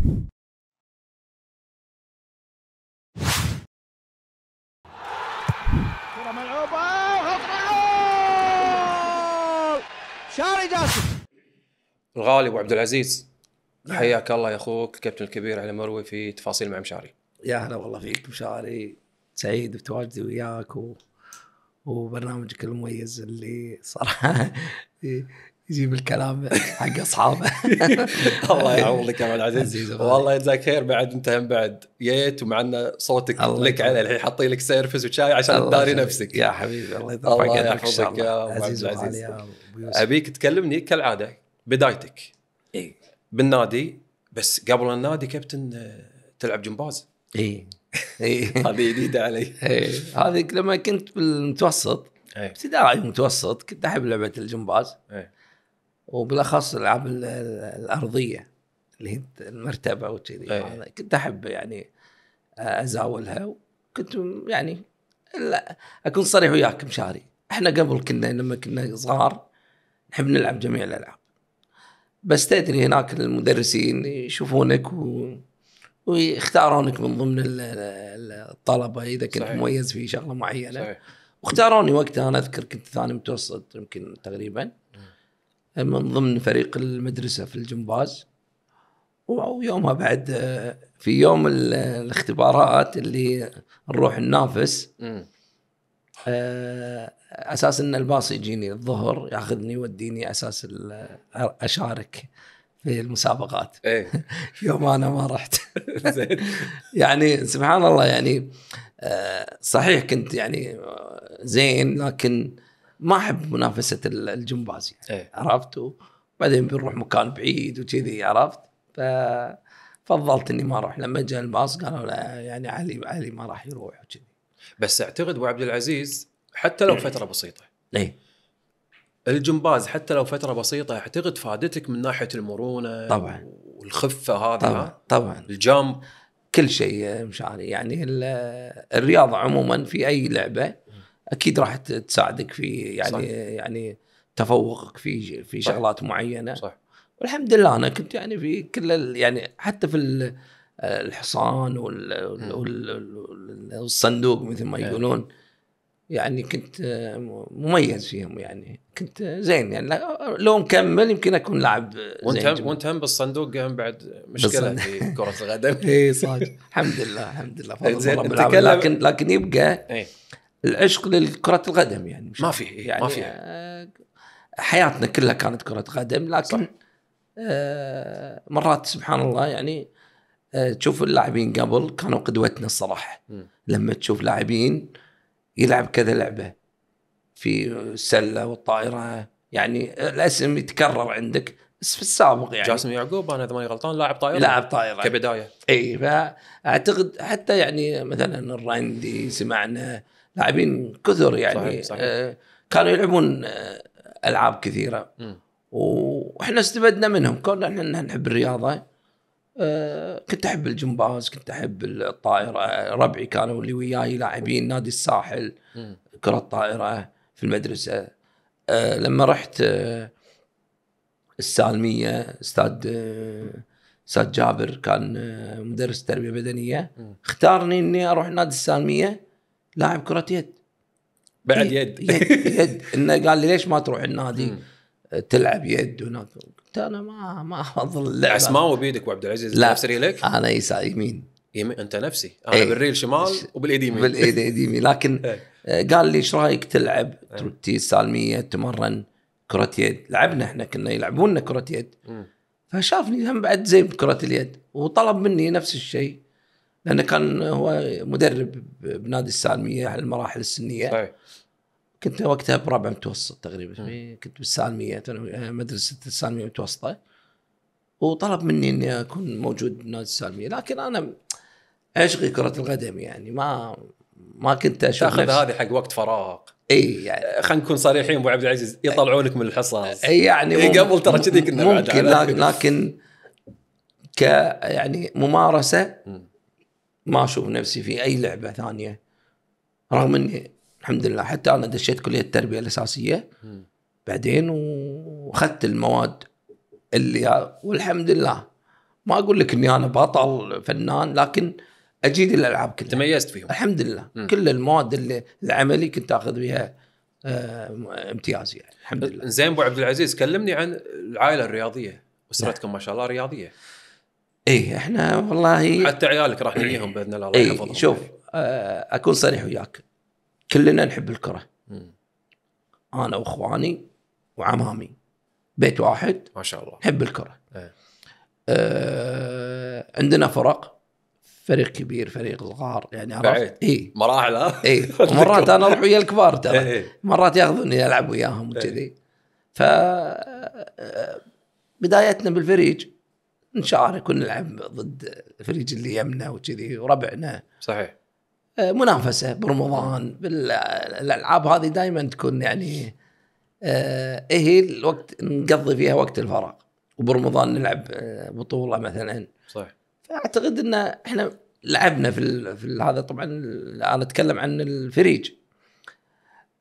كرة ملعوبة شاري جاسم الغالي ابو عبد العزيز نعم. حياك الله يا اخوك كابتن الكبير علي مروي في تفاصيل مع مشاري يا هلا والله فيك مشاري سعيد بتواجدي وياك و... وبرنامجك المميز اللي صراحه يجيب الكلام حق اصحابه الله يعوضك يا عبد العزيز والله يجزاك خير بعد انت هم بعد جيت ومع ان صوتك لك على الحين حاطين لك سيرفس وشاي عشان تداري نفسك يا حبيبي الله يحفظك يا ابو عبد العزيز ابيك تكلمني كالعاده بدايتك اي بالنادي بس قبل النادي كابتن آه، تلعب جمباز اي اي هذه جديده علي اي هذه لما كنت بالمتوسط إيه. ابتدائي المتوسط كنت احب لعبه الجمباز ايه وبالاخص الالعاب الارضيه اللي هي المرتبه وكذي إيه. كنت احب يعني ازاولها وكنت يعني لا اكون صريح وياك مشاري احنا قبل كنا لما كنا صغار نحب نلعب جميع الالعاب بس تدري هناك المدرسين يشوفونك و... ويختارونك من ضمن الطلبه اذا كنت صحيح. مميز في شغله معينه صحيح. واختاروني وقتها انا اذكر كنت ثاني متوسط يمكن تقريبا من ضمن فريق المدرسة في الجمباز ويومها بعد في يوم الاختبارات اللي نروح ننافس آه، اساس ان الباص يجيني الظهر ياخذني يوديني اساس اشارك في المسابقات ايه يوم انا ما رحت يعني سبحان الله يعني آه، صحيح كنت يعني آه، زين لكن ما احب منافسه الجمباز يعني ايه. عرفت وبعدين بنروح مكان بعيد وكذي عرفت ففضلت اني ما اروح لما جاء الباص قالوا لا يعني علي علي ما راح يروح وكذي بس اعتقد ابو عبد العزيز حتى لو فتره بسيطه اي الجمباز حتى لو فتره بسيطه اعتقد فادتك من ناحيه المرونه طبعا والخفه هذه طبعا طبعا الجامب كل شيء مشاري يعني الرياضه عموما في اي لعبه اكيد راح تساعدك في يعني صح. يعني تفوقك في في صح. شغلات معينه صح والحمد لله انا كنت يعني في كل يعني حتى في الحصان والصندوق مثل ما إيه. يقولون يعني كنت مميز فيهم يعني كنت زين يعني لو مكمل يمكن اكون لاعب وانت هم وانت هم بالصندوق هم بعد مشكله في كره القدم اي صادق الحمد لله الحمد لله فضل الله لكن لكن يبقى ايه. العشق لكرة القدم يعني ما في يعني ما في آه، حياتنا كلها كانت كرة قدم لكن آه مرات سبحان الله يعني آه تشوف اللاعبين قبل كانوا قدوتنا الصراحة م. لما تشوف لاعبين يلعب كذا لعبة في السلة والطائرة يعني الاسم يتكرر عندك بس في السابق يعني جاسم يعقوب انا اذا ماني غلطان لاعب طائره لاعب طائره كبدايه اي فاعتقد حتى يعني مثلا الرندي سمعنا لاعبين كثر يعني صحيح صحيح. آه، كانوا يلعبون آه، العاب كثيره واحنا استفدنا منهم كنا احنا نحب الرياضه آه، كنت احب الجمباز كنت احب الطائره ربعي كانوا اللي وياي لاعبين نادي الساحل م. كره طائره في المدرسه لما رحت السالميه استاذ استاذ جابر كان مدرس تربيه بدنيه اختارني اني اروح نادي السالميه لاعب كره يد بعد إيه، يد يد, يد. انه قال لي ليش ما تروح النادي تلعب يد هناك قلت انا ما ما افضل ما هو بيدك وعبد العزيز لا نفس ريلك؟ انا يسار يمين يمين انت نفسي انا ايه. بالريل شمال وبالايد يمين بالايد يمين لكن ايه. قال لي ايش رايك تلعب إيه. تروتي سالميه تمرن كره يد لعبنا احنا كنا يلعبون كره يد فشافني هم بعد زين بكره اليد وطلب مني نفس الشيء لانه كان هو مدرب بنادي السالميه على المراحل السنيه صحيح كنت وقتها برابع متوسط تقريبا كنت بالسالميه مدرسه السالميه المتوسطه وطلب مني اني اكون موجود بنادي السالميه لكن انا اشغي كره القدم يعني ما ما كنت اشوف تاخذ هذه حق وقت فراغ اي يعني خلينا نكون صريحين ابو عبد العزيز يطلعونك من الحصص اي يعني إيه قبل ترى كذي كنا ممكن لكن, لكن ك يعني ممارسه م. ما اشوف نفسي في اي لعبه ثانيه رغم اني الحمد لله حتى انا دشيت كليه التربيه الاساسيه بعدين واخذت المواد اللي والحمد لله ما اقول لك اني انا بطل فنان لكن اجيد الالعاب كلها تميزت فيهم الحمد لله م. كل المواد اللي العملي كنت اخذ بها آه، امتياز يعني الحمد لله زين ابو عبد العزيز كلمني عن العائله الرياضيه اسرتكم ما شاء الله رياضيه ايه احنا والله حتى عيالك راح نجيهم باذن الله إيه، الله يحفظهم آه، شوف اكون صريح وياك كلنا نحب الكره م. انا واخواني وعمامي بيت واحد ما شاء الله نحب الكره ايه. آه عندنا فرق فريق كبير فريق صغار يعني بعيد اي مراحل ها اي مرات انا اروح ويا الكبار ترى إيه،, ايه. مرات ياخذوني العب وياهم وكذي ايه. ف آه، آه، بدايتنا بالفريج الله يكون نلعب ضد فريج اللي يمنا وكذي وربعنا صحيح آه، منافسه برمضان بالالعاب هذه دائما تكون يعني آه، ايه الوقت نقضي فيها وقت الفراغ وبرمضان نلعب آه، بطوله مثلا صح فاعتقد ان احنا لعبنا في, في هذا طبعا انا اتكلم عن الفريج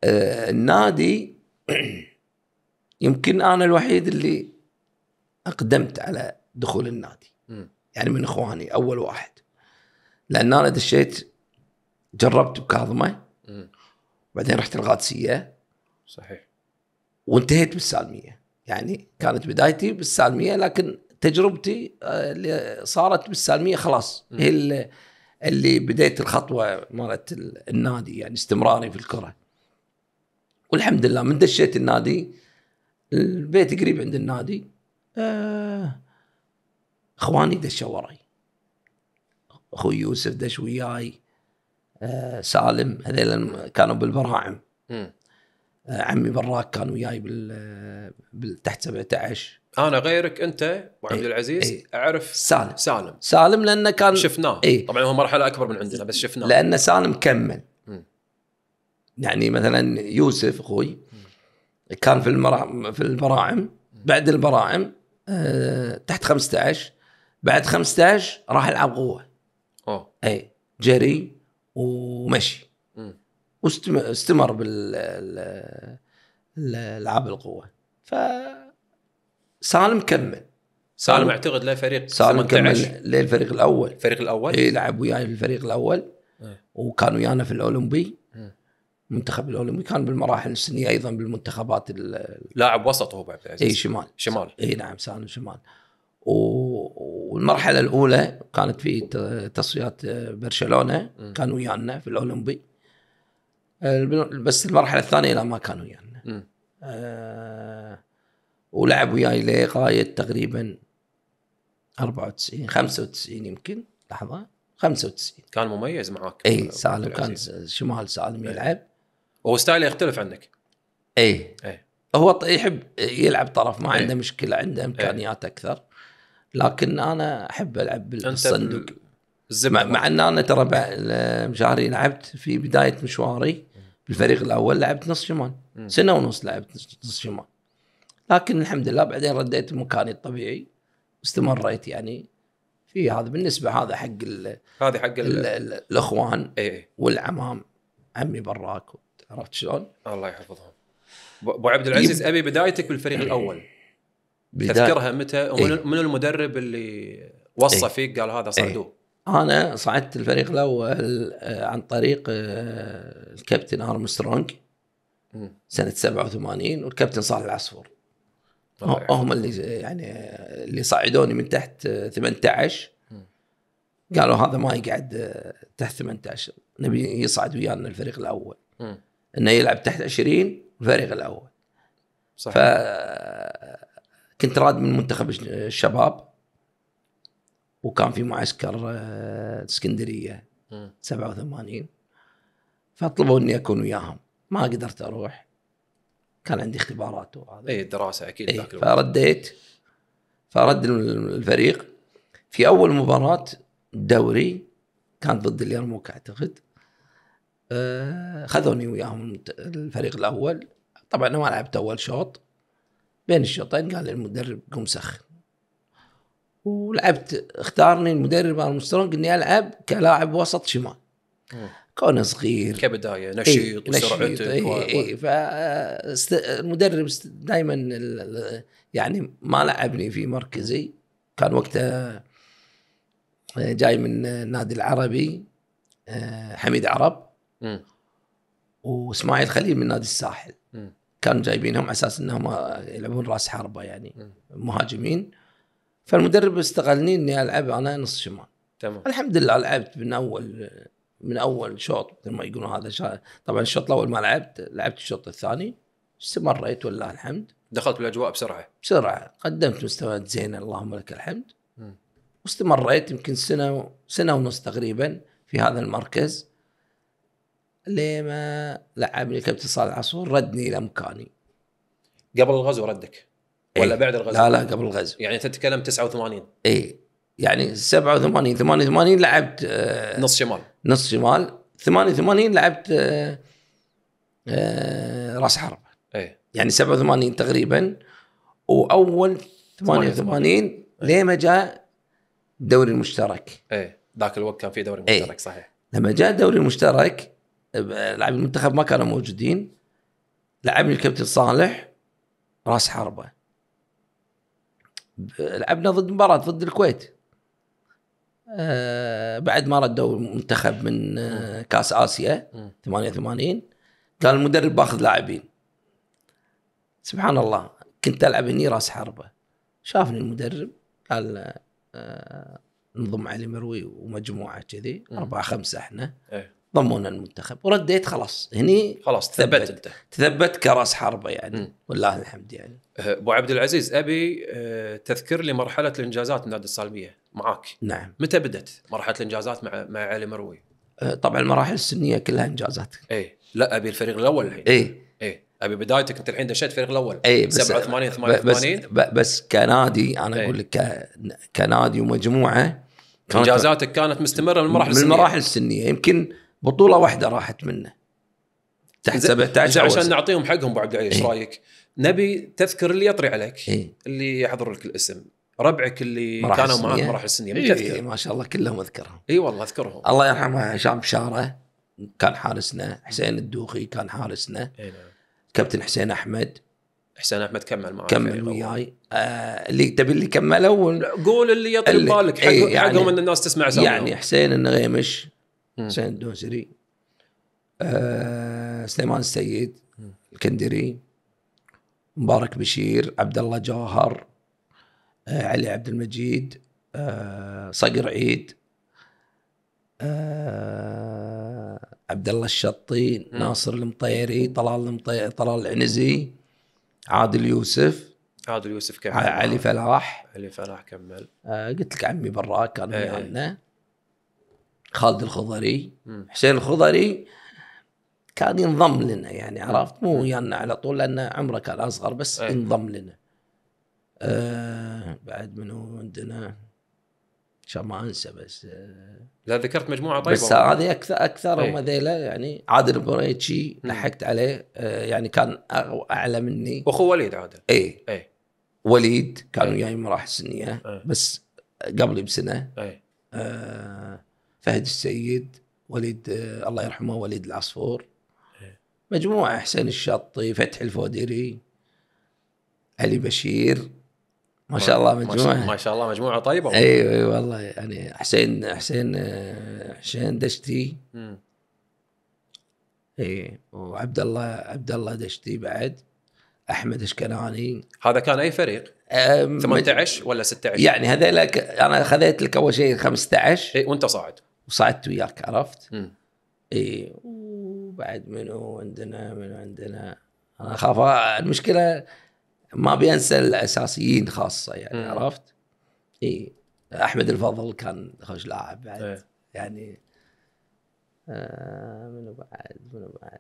النادي يمكن انا الوحيد اللي اقدمت على دخول النادي م. يعني من اخواني اول واحد لان انا دشيت جربت بكاظمه وبعدين رحت القادسيه صحيح وانتهيت بالسالميه يعني كانت بدايتي بالسالميه لكن تجربتي آه، اللي صارت بالسالميه خلاص م. هي اللي, اللي بديت الخطوه مالت النادي يعني استمراري في الكره والحمد لله من دشيت النادي البيت قريب عند النادي آه اخواني دشوا وراي اخوي يوسف دش وياي آه سالم هذيل كانوا بالبراعم آه عمي براك كان وياي بال تحت 17 انا غيرك انت وعبد إيه، العزيز ايه اعرف سالم سالم سالم لانه كان شفناه ايه طبعا هو مرحله اكبر من عندنا بس شفناه لان سالم كمل يعني مثلا يوسف اخوي كان في المرا... في البراعم بعد البراعم آه تحت 15 بعد 15 راح العب قوه اوه اي جري ومشي واستمر بالالعاب القوه ف سالم كمل سالم اعتقد له فريق سالم كمل للفريق الاول الفريق الاول اي لعب وياي في الفريق الاول ايه. وكان ويانا في الاولمبي المنتخب الاولمبي كان بالمراحل السنيه ايضا بالمنتخبات لاعب وسط هو بعد اي شمال شمال اي نعم سالم شمال والمرحله الاولى كانت في تصفيات برشلونه كانوا ويانا في الاولمبي بس المرحله الثانيه لا ما كانوا ويانا آه ولعب وياي لغايه تقريبا 94 95 يمكن لحظه 95 كان مميز معاك اي سالم كان شمال سالم يلعب هو ستايله يختلف عنك اي اي هو يحب يلعب طرف ما عنده مشكله عنده امكانيات اكثر لكن انا احب العب بالصندوق مع, مع ان انا ترى مشاري لعبت في بدايه مشواري بالفريق الاول لعبت نص شمال سنه ونص لعبت نص شمال لكن الحمد لله بعدين رديت مكاني الطبيعي واستمريت يعني في هذا بالنسبه هذا حق هذه حق الـ الـ الاخوان ايه. والعمام عمي براك عرفت شلون؟ الله يحفظهم ابو عبد العزيز ابي بدايتك بالفريق إيه. الاول تذكرها متى ومن إيه؟ من المدرب اللي وصى إيه؟ فيك قال هذا صعدوه إيه؟ انا صعدت الفريق الاول آه، عن طريق آه، الكابتن ارمسترونج سنه 87 والكابتن صالح العصفور هم اللي يعني اللي صعدوني من تحت 18 آه، قالوا هذا ما يقعد تحت 18 نبي يصعد ويانا الفريق الاول انه يلعب تحت 20 الفريق الاول صحيح كنت راد من منتخب الشباب وكان في معسكر آه، اسكندريه 87 فطلبوا اني اكون وياهم ما قدرت اروح كان عندي اختبارات وهذا اي دراسه اكيد إيه، ذاك الوقت فرديت فرد الفريق في اول مباراه دوري كانت ضد اليرموك اعتقد آه، خذوني وياهم الفريق الاول طبعا ما لعبت اول شوط بين الشوطين قال للمدرب قوم سخن ولعبت اختارني المدرب ارمسترونج اني العب كلاعب وسط شمال كونه صغير كبدايه إيه، نشيط وسرعته وسرعتك إيه، اي اي فالمدرب دائما يعني ما لعبني في مركزي كان وقتها آه، جاي من النادي العربي آه، حميد عرب واسماعيل خليل من نادي الساحل كانوا جايبينهم على اساس انهم آه، يلعبون راس حربه يعني مهاجمين فالمدرب استغلني اني العب انا نص شمال تمام الحمد لله لعبت من اول من اول شوط مثل ما يقولون هذا شا... طبعا الشوط الاول ما لعبت لعبت الشوط الثاني استمريت ولله الحمد دخلت بالاجواء بسرعه بسرعه قدمت مستويات زينه اللهم لك الحمد واستمريت يمكن سنه سنه ونص تقريبا في هذا المركز ليه ما لعبني الكابتن صالح عصور ردني الى مكاني قبل الغزو ردك ولا إيه. بعد الغزو؟ لا لا قبل الغزو يعني انت تتكلم 89 اي يعني 87 88 لعبت آه نص شمال نص شمال 88 لعبت آه آه راس حرب اي يعني 87 تقريبا واول 88 ليه ما جاء الدوري المشترك ايه ذاك الوقت كان في دوري إيه. مشترك صحيح لما جاء الدوري المشترك لاعبين المنتخب ما كانوا موجودين لعبني الكابتن صالح راس حربه لعبنا ضد مباراه ضد الكويت آه بعد ما ردوا المنتخب من آه كاس اسيا 88 كان المدرب باخذ لاعبين سبحان الله كنت العب هني راس حربه شافني المدرب قال آه, آه، نضم علي مروي ومجموعه كذي اربعه خمسه احنا إيه. ضمونا المنتخب ورديت خلاص هني خلاص تثبت انت تثبت كراس حربه يعني والله الحمد يعني أه، ابو عبد العزيز ابي أه، تذكر لي مرحله الانجازات نادي السالميه معاك نعم متى بدت مرحله الانجازات مع مع علي مروي؟ أه، طبعا المراحل السنيه كلها انجازات اي لا ابي الفريق الاول الحين اي اي ابي بدايتك انت الحين دشيت الفريق الاول اي بس 87 88 بس, بس كنادي انا إيه. اقول لك كنادي ومجموعه كانت انجازاتك كانت مستمره من المراحل السنيه من المراحل السنيه يمكن بطوله واحده راحت منه تحت 17 عشان نعطيهم حقهم بعد ايش ايه؟ رايك نبي تذكر اللي يطري عليك ايه؟ اللي يحضر لك الاسم ربعك اللي كانوا معاك مراحل السنيه إيه تذكر ما شاء الله كلهم اذكرهم اي والله اذكرهم الله يرحمه هشام بشاره كان حارسنا حسين الدوخي كان حارسنا إيه نعم. كابتن حسين احمد حسين احمد كمل معاك كمل وياي آه اللي تبي اللي كملوا قول اللي يطلب بالك إيه، حق يعني حقهم ان الناس تسمع سوا يعني حسين النغيمش حسين الدوسري آه سليمان السيد الكندري مبارك بشير عبد الله جوهر آه علي عبد المجيد آه صقر عيد آه عبد الله الشطي ناصر المطيري طلال المطيري طلال العنزي عادل يوسف عادل يوسف كمل علي فلاح علي فلاح كمل آه قلت لك عمي براك كان ايه. إيه. خالد الخضري حسين الخضري كان ينضم لنا يعني عرفت مو ويانا على طول لان عمره كان اصغر بس أيه. انضم لنا آه بعد منو عندنا عشان ما انسى بس آه لا ذكرت مجموعه طيبه بس هذه اكثر اكثر إيه. هم ذيلا يعني عادل بريتشي لحقت عليه آه يعني كان اعلى مني اخو وليد عادل اي اي وليد كانوا إيه. وياي مراحل سنيه أيه. بس قبلي بسنه أيه. آه فهد السيد وليد آه، الله يرحمه وليد العصفور إيه. مجموعة حسين الشطي فتح الفوديري علي بشير ما شاء الله مجموعة ما شاء الله مجموعة طيبة ايوه اي أيوة والله يعني حسين حسين آه، حسين دشتي اي وعبد الله عبد الله دشتي بعد احمد اشكناني هذا كان اي فريق؟ 18 ولا 16 يعني هذا لك انا خذيت لك اول شيء 15 اي وانت صاعد وصعدت وياك عرفت؟ اي وبعد منو عندنا منو عندنا انا اخاف المشكله ما بينسى الاساسيين خاصه يعني مم. عرفت؟ اي احمد الفضل كان خوش لاعب بعد ايه. يعني آه منو بعد منو بعد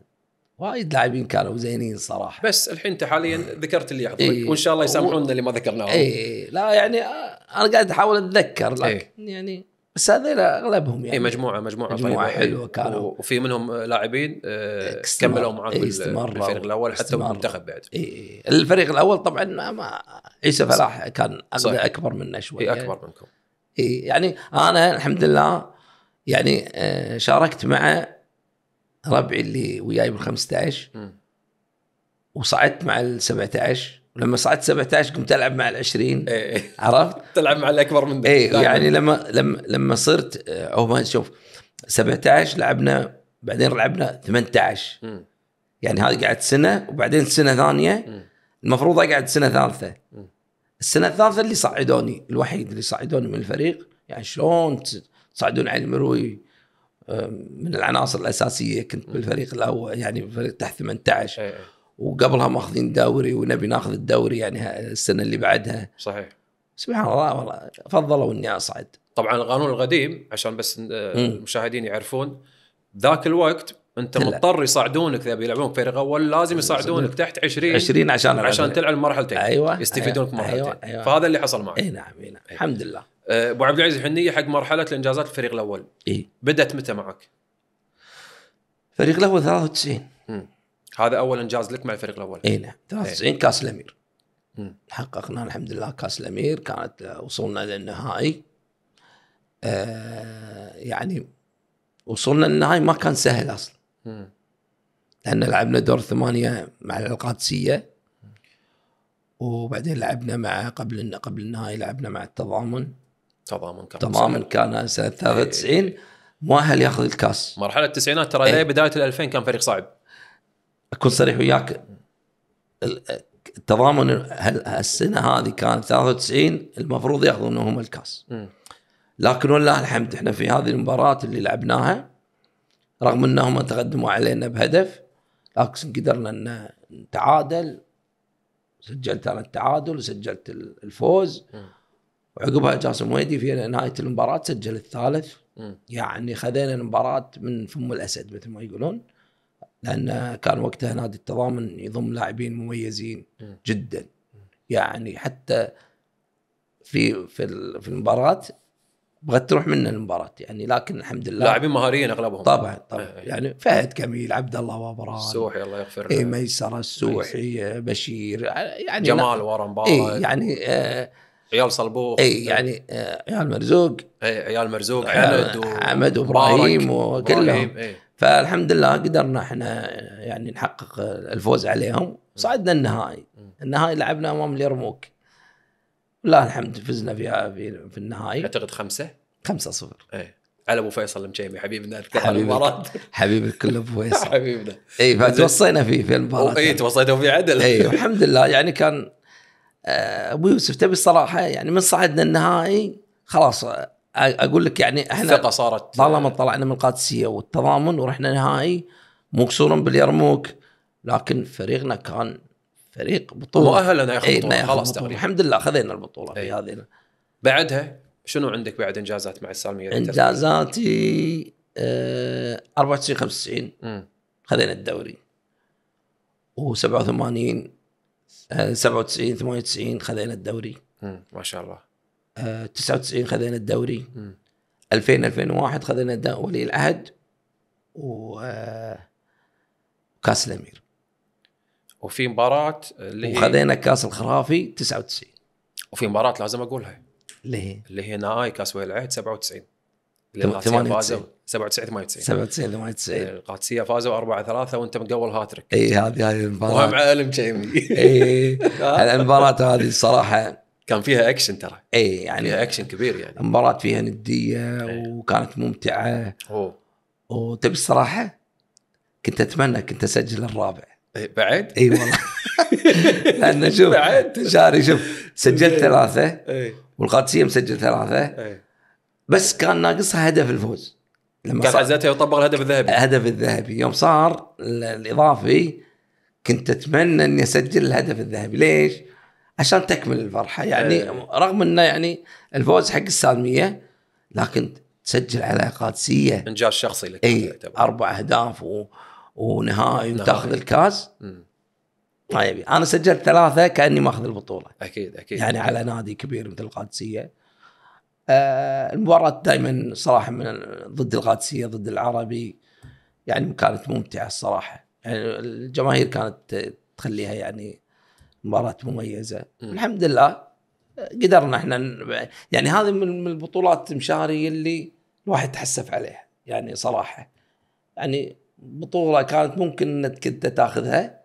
وايد لاعبين كانوا زينين صراحه بس الحين انت حاليا ذكرت اللي يحضرك إيه. وان شاء الله يسامحونا اللي ما ذكرناهم اي لا يعني آه، انا قاعد احاول اتذكر لكن إيه. يعني بس هذول اغلبهم إيه، يعني اي مجموعه مجموعه, مجموعة طيبة إيه، حلوه كانوا وفي منهم لاعبين آه، إيه، كملوا معاك الفريق الاول حتى بالمنتخب بعد اي الفريق الاول طبعا ما عيسى فلاح كان اكبر منا شوي اي اكبر منكم اي يعني انا الحمد لله يعني آه، شاركت مع ربعي اللي وياي بال 15 وصعدت مع ال 17 لما صعدت 17 قمت العب مع ال20 إيه. عرفت؟ تلعب مع الاكبر من إيه، ذاك اي يعني لما لما لما صرت آه، او ما شوف 17 لعبنا بعدين لعبنا 18 م. يعني هذه قعدت سنه وبعدين سنه ثانيه م. المفروض اقعد سنه ثالثه م. السنه الثالثه اللي صعدوني الوحيد اللي صعدوني من الفريق يعني شلون تصعدون علي المروي آه، من العناصر الاساسيه كنت بالفريق الاول يعني فريق تحت 18 أي. إيه. وقبلها ماخذين دوري ونبي ناخذ الدوري يعني السنه اللي بعدها صحيح سبحان الله والله فضلوا اني اصعد طبعا القانون القديم عشان بس المشاهدين يعرفون ذاك الوقت انت لا. مضطر يصعدونك اذا بيلعبون فريق اول لازم يصعدونك تحت 20 20 عشان عشان تلعب مرحلتين ايوه يستفيدونك أيوة. مرحلتين أيوة. أيوة. فهذا اللي حصل معك اي نعم اي نعم الحمد لله أه، ابو عبد العزيز الحنيه حق مرحله الانجازات الفريق الاول اي بدات متى معك؟ الفريق الاول 93 هذا اول انجاز لك مع الفريق الاول اي نعم 93 إيه. كاس الامير حققنا الحمد لله كاس الامير كانت آه، وصولنا للنهائي آه يعني وصولنا للنهائي ما كان سهل اصلا لان لعبنا دور ثمانيه مع القادسيه وبعدين لعبنا مع قبل قبل النهائي لعبنا مع التضامن تضامن كان تضامن كان سنه 93 مؤهل ياخذ الكاس مرحله التسعينات ترى إيه. بدايه ال 2000 كان فريق صعب اكون صريح وياك التضامن هالسنه هذه كانت 93 المفروض ياخذون هم الكاس لكن والله الحمد احنا في هذه المباراه اللي لعبناها رغم انهم تقدموا علينا بهدف لكن قدرنا ان نتعادل سجلت انا التعادل وسجلت الفوز وعقبها جاسم ويدي في نهايه المباراه سجل الثالث يعني خذينا المباراه من فم الاسد مثل ما يقولون لان كان وقتها نادي التضامن يضم لاعبين مميزين جدا يعني حتى في في في المباراه بغت تروح منا المباراه يعني لكن الحمد لله لاعبين مهاريين اغلبهم طبعا طبعا إيه. يعني فهد كميل عبد الله وابران السوحي الله يغفر له إيه ميسره السوحي آه، بشير آه، يعني جمال ورا إيه، مباراه يعني، إيه يعني آه عيال صلبوخ اي يعني آه عيال مرزوق اي آه، عيال مرزوق عمد وحمد وابراهيم وكلهم إيه. فالحمد لله قدرنا احنا يعني نحقق الفوز عليهم صعدنا النهائي النهائي لعبنا امام اليرموك والله الحمد فزنا في, في النهائي اعتقد خمسه خمسة صفر ايه على ابو فيصل المشيمي حبيبنا حبيب المباراه حبيب الكل ابو فيصل حبيبنا اي فتوصينا فيه في المباراه اي توصيتوا فيه عدل اي الحمد لله يعني كان آه، ابو يوسف تبي الصراحه يعني من صعدنا النهائي خلاص اقول لك يعني احنا الثقه صارت طالما طلعنا من القادسيه والتضامن ورحنا نهائي مو كسورا باليرموك لكن فريقنا كان فريق بطوله مؤهل انه ياخذ إيه، بطوله ايه خلاص تقريبا الحمد لله خذينا البطوله في إيه. هذه بعدها شنو عندك بعد انجازات مع السالميه؟ انجازاتي آه 94 95 خذينا الدوري و87 97 98 خذينا الدوري ما شاء الله 99 خذينا الدوري 2000 2001 خذينا ولي العهد وكاس آه، الامير وفي مباراة اللي وخذينا كاس الخرافي 99 وفي مباراة لازم اقولها اللي هي اللي هي نهائي كاس ولي العهد 97 97 98 97 98 القادسيه فازوا 4 3 وانت مقول هاتريك اي هذه هذه المباراه وهم علم كيمي اي المباراه هذه الصراحه كان فيها اكشن ترى اي يعني فيها اكشن كبير يعني مباراه فيها نديه إيه. وكانت ممتعه اوه وتبي الصراحه كنت اتمنى كنت اسجل الرابع أي بعد؟ اي والله لان شوف بعد شاري شوف سجلت إيه. ثلاثه أي. والقادسيه مسجل ثلاثه أي. بس كان ناقصها هدف الفوز لما كان حزتها يطبق الهدف الذهبي الهدف الذهبي يوم صار الاضافي كنت اتمنى اني اسجل الهدف الذهبي ليش؟ عشان تكمل الفرحه يعني إيه. رغم انه يعني الفوز حق السالميه لكن تسجل على قادسيه انجاز شخصي لك اي إيه، اربع اهداف و... ونهائي وتاخذ الكاس ما يبي انا سجلت ثلاثه كاني ماخذ البطوله اكيد اكيد يعني على نادي كبير مثل القادسيه آه المباراه دائما صراحه من ضد القادسيه ضد العربي يعني كانت ممتعه الصراحه يعني الجماهير كانت تخليها يعني مباراه مميزه الحمد لله قدرنا احنا يعني هذه من البطولات مشاري اللي الواحد تحسف عليها يعني صراحه يعني بطوله كانت ممكن انك كنت تاخذها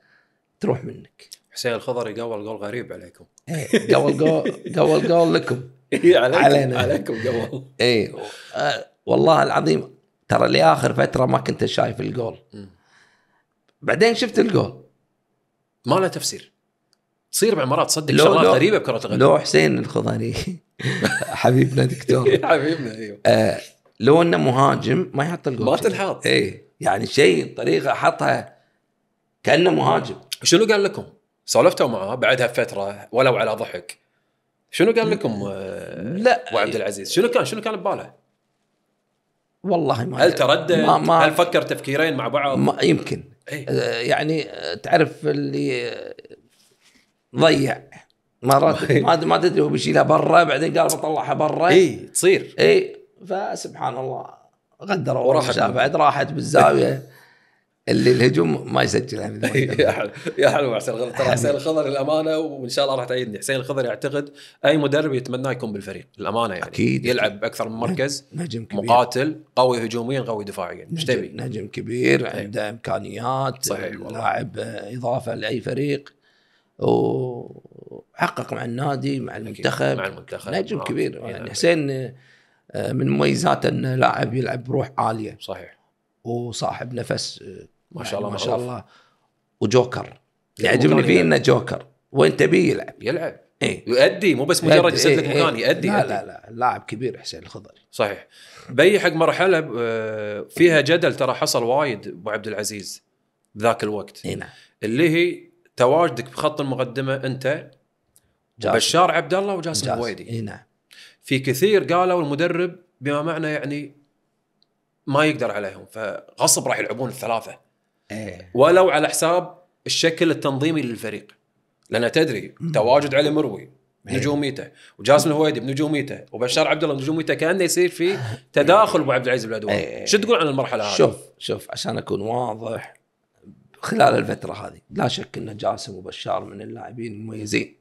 تروح منك حسين الخضري قول قول غريب عليكم إيه، قول قول قول قول لكم إيه، عليكم علينا عليكم قول اي والله العظيم ترى لاخر فتره ما كنت شايف الجول بعدين شفت الجول ما له تفسير تصير بعمارات تصدق شغلات غريبه بكره القدم لو حسين الخضاني حبيبنا دكتور حبيبنا ايوه آه لو انه مهاجم ما يحط الجول ما تنحط اي يعني شيء طريقه حطها كانه مهاجم شنو قال لكم؟ سولفتوا معاه بعدها بفتره ولو على ضحك شنو قال لكم آه، لا ابو عبد العزيز شنو كان شنو كان بباله؟ والله ما هل تردد؟ ما ما هل فكر تفكيرين مع بعض؟ ما يمكن أي. آه، يعني آه، تعرف اللي ضيع مرات طيب. ما تدري هو بيشيلها برا بعدين قال بطلعها برا اي تصير اي فسبحان الله قدر وراح بعد راحت بالزاويه اللي الهجوم ما يسجل يعني. يا حلو يا حلو حسين الخضر ترى حسين الخضر الامانه وان شاء الله راح تعيدني حسين الخضر يعتقد اي مدرب يتمناه يكون بالفريق الامانه يعني اكيد يلعب باكثر من مركز نجم كبير مقاتل قوي هجوميا قوي دفاعيا ايش تبي؟ نجم كبير إيه. عنده امكانيات صحيح لاعب اضافه لاي فريق وحقق مع النادي مع المنتخب مع المنتخب نجم يعني آه. كبير يعني, حسين من مميزاته انه لاعب يلعب بروح عاليه صحيح وصاحب نفس آه، ما يعني شاء الله ما شاء الله وجوكر يعجبني فيه انه جوكر وين تبيه يلعب يلعب ايه يؤدي مو بس مجرد يسد لك إيه، إيه. مكان يؤدي لا, لا لا لاعب كبير حسين الخضري صحيح بي حق مرحله آه، فيها جدل ترى حصل وايد ابو عبد العزيز ذاك الوقت اي نعم اللي هي تواجدك بخط المقدمه انت بشار عبد الله وجاسم الويدي اي نعم في كثير قالوا المدرب بما معنى يعني ما يقدر عليهم فغصب راح يلعبون الثلاثه ايه. ولو على حساب الشكل التنظيمي للفريق لان تدري تواجد علي مروي بنجوميته وجاسم الهويدي بنجوميته وبشار عبد الله بنجوميته كانه يصير في تداخل ابو عبد العزيز البلدوي شو تقول عن المرحله هذه؟ شوف شوف عشان اكون واضح خلال الفتره هذه لا شك ان جاسم وبشار من اللاعبين المميزين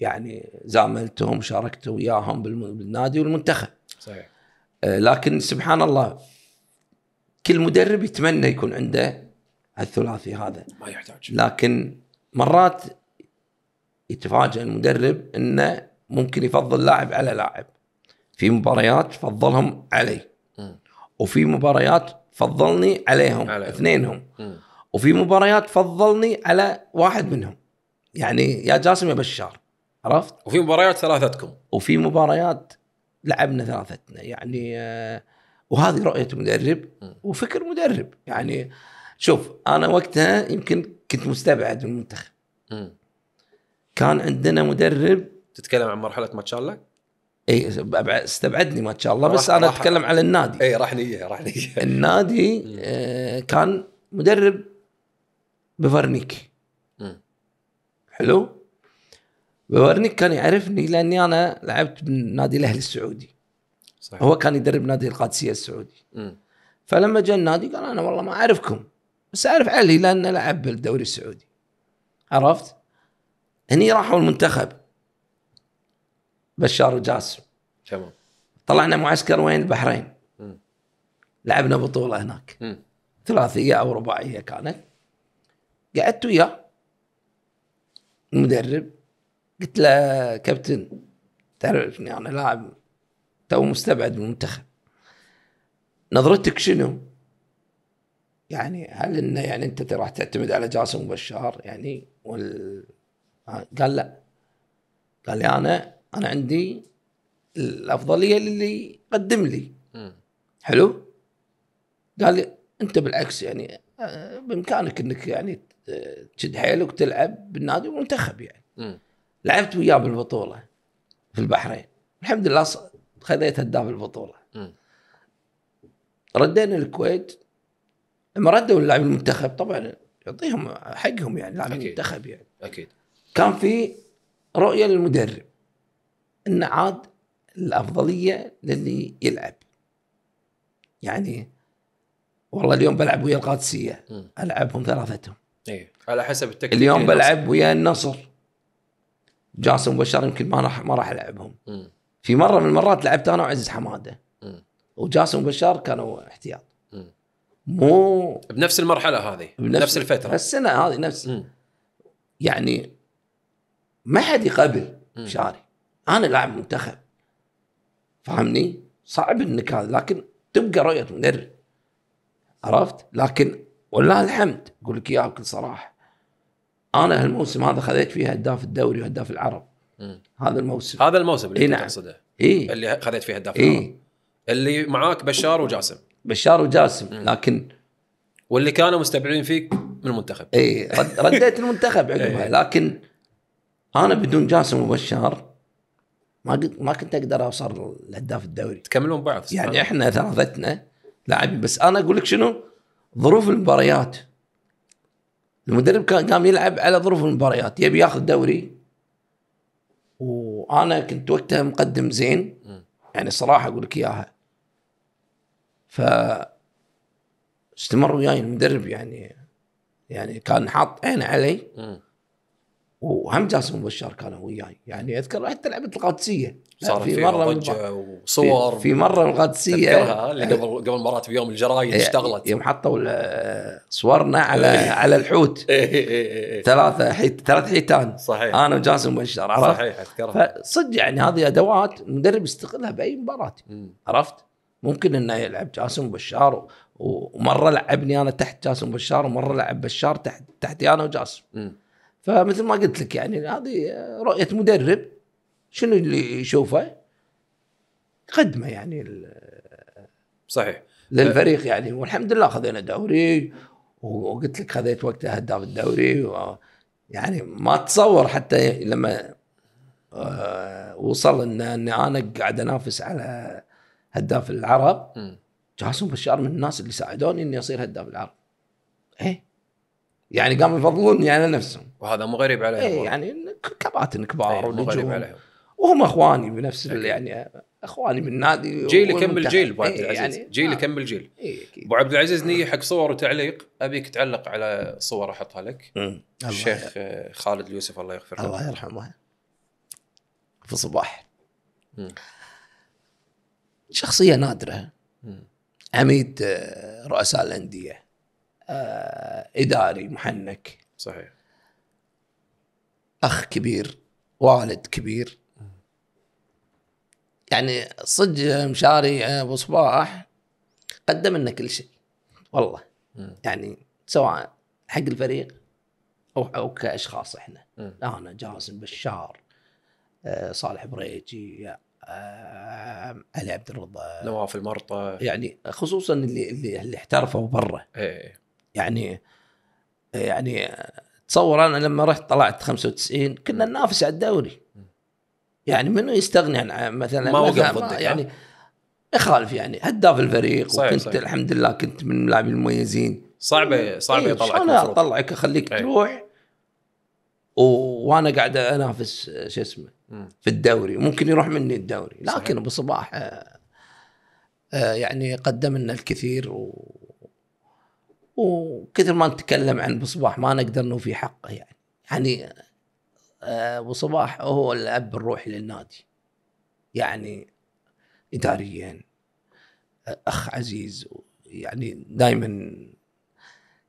يعني زاملتهم شاركت وياهم بالنادي والمنتخب صحيح آه، لكن سبحان الله كل مدرب يتمنى يكون عنده الثلاثي هذا ما يحتاج لكن مرات يتفاجئ المدرب انه ممكن يفضل لاعب على لاعب في مباريات فضلهم علي م. وفي مباريات فضلني عليهم عليهم اثنينهم م. وفي مباريات فضلني على واحد منهم يعني يا جاسم يا بشار عرفت؟ وفي مباريات ثلاثتكم وفي مباريات لعبنا ثلاثتنا يعني آه، وهذه رؤية مدرب وفكر مدرب يعني شوف انا وقتها يمكن كنت مستبعد من المنتخب كان عندنا مدرب تتكلم عن مرحلة ما الله اي استبعدني ما شاء الله بس انا اتكلم على النادي اي راح نيجي راح نيجي النادي آه، كان مدرب بفرنيك حلو بفرنيك كان يعرفني لاني انا لعبت بالنادي الاهلي السعودي صحيح. هو كان يدرب نادي القادسيه السعودي م. فلما جاء النادي قال انا والله ما اعرفكم بس اعرف علي لانه لعب بالدوري السعودي عرفت هني راحوا المنتخب بشار وجاسم تمام طلعنا معسكر وين البحرين لعبنا بطوله هناك م. ثلاثيه او رباعيه كانت قعدت وياه المدرب قلت له كابتن تعرفني انا لاعب تو مستبعد من المنتخب نظرتك شنو؟ يعني هل انه يعني انت راح تعتمد على جاسم بشار يعني وال... قال لا قال لي انا انا عندي الافضليه اللي قدم لي حلو قال لي انت بالعكس يعني آه، بامكانك انك يعني تشد حيلك تلعب بالنادي والمنتخب يعني م. لعبت وياه بالبطوله في البحرين الحمد لله خذيت هداف البطوله ردينا الكويت لما ردوا اللاعب المنتخب طبعا يعطيهم حقهم يعني لاعب المنتخب يعني اكيد كان في رؤيه للمدرب انه عاد الافضليه للي يلعب يعني والله اليوم بلعب ويا القادسيه العبهم ثلاثتهم ايه على حسب التكتيك اليوم بلعب ويا النصر جاسم وبشار يمكن ما راح ما راح العبهم م. في مره من المرات لعبت انا وعز حماده وجاسم وبشار كانوا احتياط مو بنفس المرحله هذه بنفس, بنفس الفتره السنه هذه نفس م. يعني ما حد يقبل شاري انا لاعب منتخب فاهمني؟ صعب انك هذا لكن تبقى رؤيه مدرب عرفت؟ لكن ولله الحمد اقول لك اياها بكل صراحه انا هالموسم هذا خذيت فيه هداف الدوري وهداف العرب هذا الموسم هذا الموسم اللي إيه نعم. تقصده إيه؟ اللي خذيت فيه هداف إيه؟ العرب اللي معاك بشار وجاسم بشار وجاسم مم. لكن واللي كانوا مستبعدين فيك من المنتخب اي رد رديت المنتخب عقبها إيه. لكن انا بدون جاسم وبشار ما ما كنت اقدر اوصل لهداف الدوري تكملون بعض يعني احنا ثلاثتنا لاعبين بس انا اقول لك شنو ظروف المباريات المدرب كان قام يلعب على ظروف المباريات يبي ياخذ دوري وانا كنت وقتها مقدم زين يعني صراحه اقول لك اياها ف استمر وياي المدرب يعني يعني كان حاط عينه علي وهم جاسم مبشر كانوا وياي يعني اذكر حتى لعبه القادسيه صار في مره من وصور في, في مره من القادسيه اللي قبل قبل مرات بيوم الجرايد إيه، اشتغلت يوم حطوا صورنا على إيه. على الحوت إيه، ثلاثه حيت ثلاث حيتان صحيح انا وجاسم بشار عرفت صحيح اذكرها فصدق يعني هذه ادوات المدرب يستغلها باي مباراه عرفت ممكن انه يلعب جاسم بشار ومره لعبني انا تحت جاسم بشار ومره لعب بشار تحت تحتي انا وجاسم فمثل ما قلت لك يعني هذه رؤيه مدرب شنو اللي يشوفه قدمه يعني صحيح للفريق يعني والحمد لله خذينا دوري وقلت لك خذيت وقتها هداف الدوري يعني ما اتصور حتى لما آه، وصل ان اني انا قاعد انافس على هداف العرب جاسم بشار من الناس اللي ساعدوني اني اصير هداف العرب ايه يعني قاموا يفضلوني يعني على نفسهم وهذا مو غريب عليهم اي يعني كباتن كبار إيه، مو غريب عليهم وهم اخواني بنفس يعني اخواني من النادي جيل يكمل جيل ابو إيه، عبد العزيز يعني جيل آه. يكمل جيل إيه، ابو عبد العزيز نيه حق صور وتعليق ابيك تعلق على صور احطها لك الشيخ خالد اليوسف الله يغفر له الله يرحمه في صباح شخصيه نادره عميد آه، رؤساء الانديه آه، اداري محنك صحيح اخ كبير والد كبير يعني صدق مشاري ابو صباح قدم لنا كل شيء والله م. يعني سواء حق الفريق او او كاشخاص احنا م. انا جاسم بشار آه، صالح بريجي آه، علي عبد الرضا نواف المرطى يعني خصوصا اللي اللي, اللي احترفوا برا ايه يعني يعني تصور انا لما رحت طلعت 95 كنا ننافس على الدوري يعني منو يستغني عن مثلا ما وقف يعني يخالف يعني هداف الفريق صحيح وكنت صحيح. الحمد لله كنت من اللاعبين المميزين صعبه إيه، صعبه ايه يطلعك انا اطلعك اخليك ايه. تروح و... وانا قاعد انافس شو اسمه في الدوري ممكن يروح مني الدوري لكن ابو صباح آه، آه، يعني قدم لنا الكثير و... وكثر ما نتكلم عن بصباح ما نقدر نوفي حقه يعني يعني آه، بصباح صباح هو الاب الروحي للنادي يعني اداريا اخ عزيز يعني دائما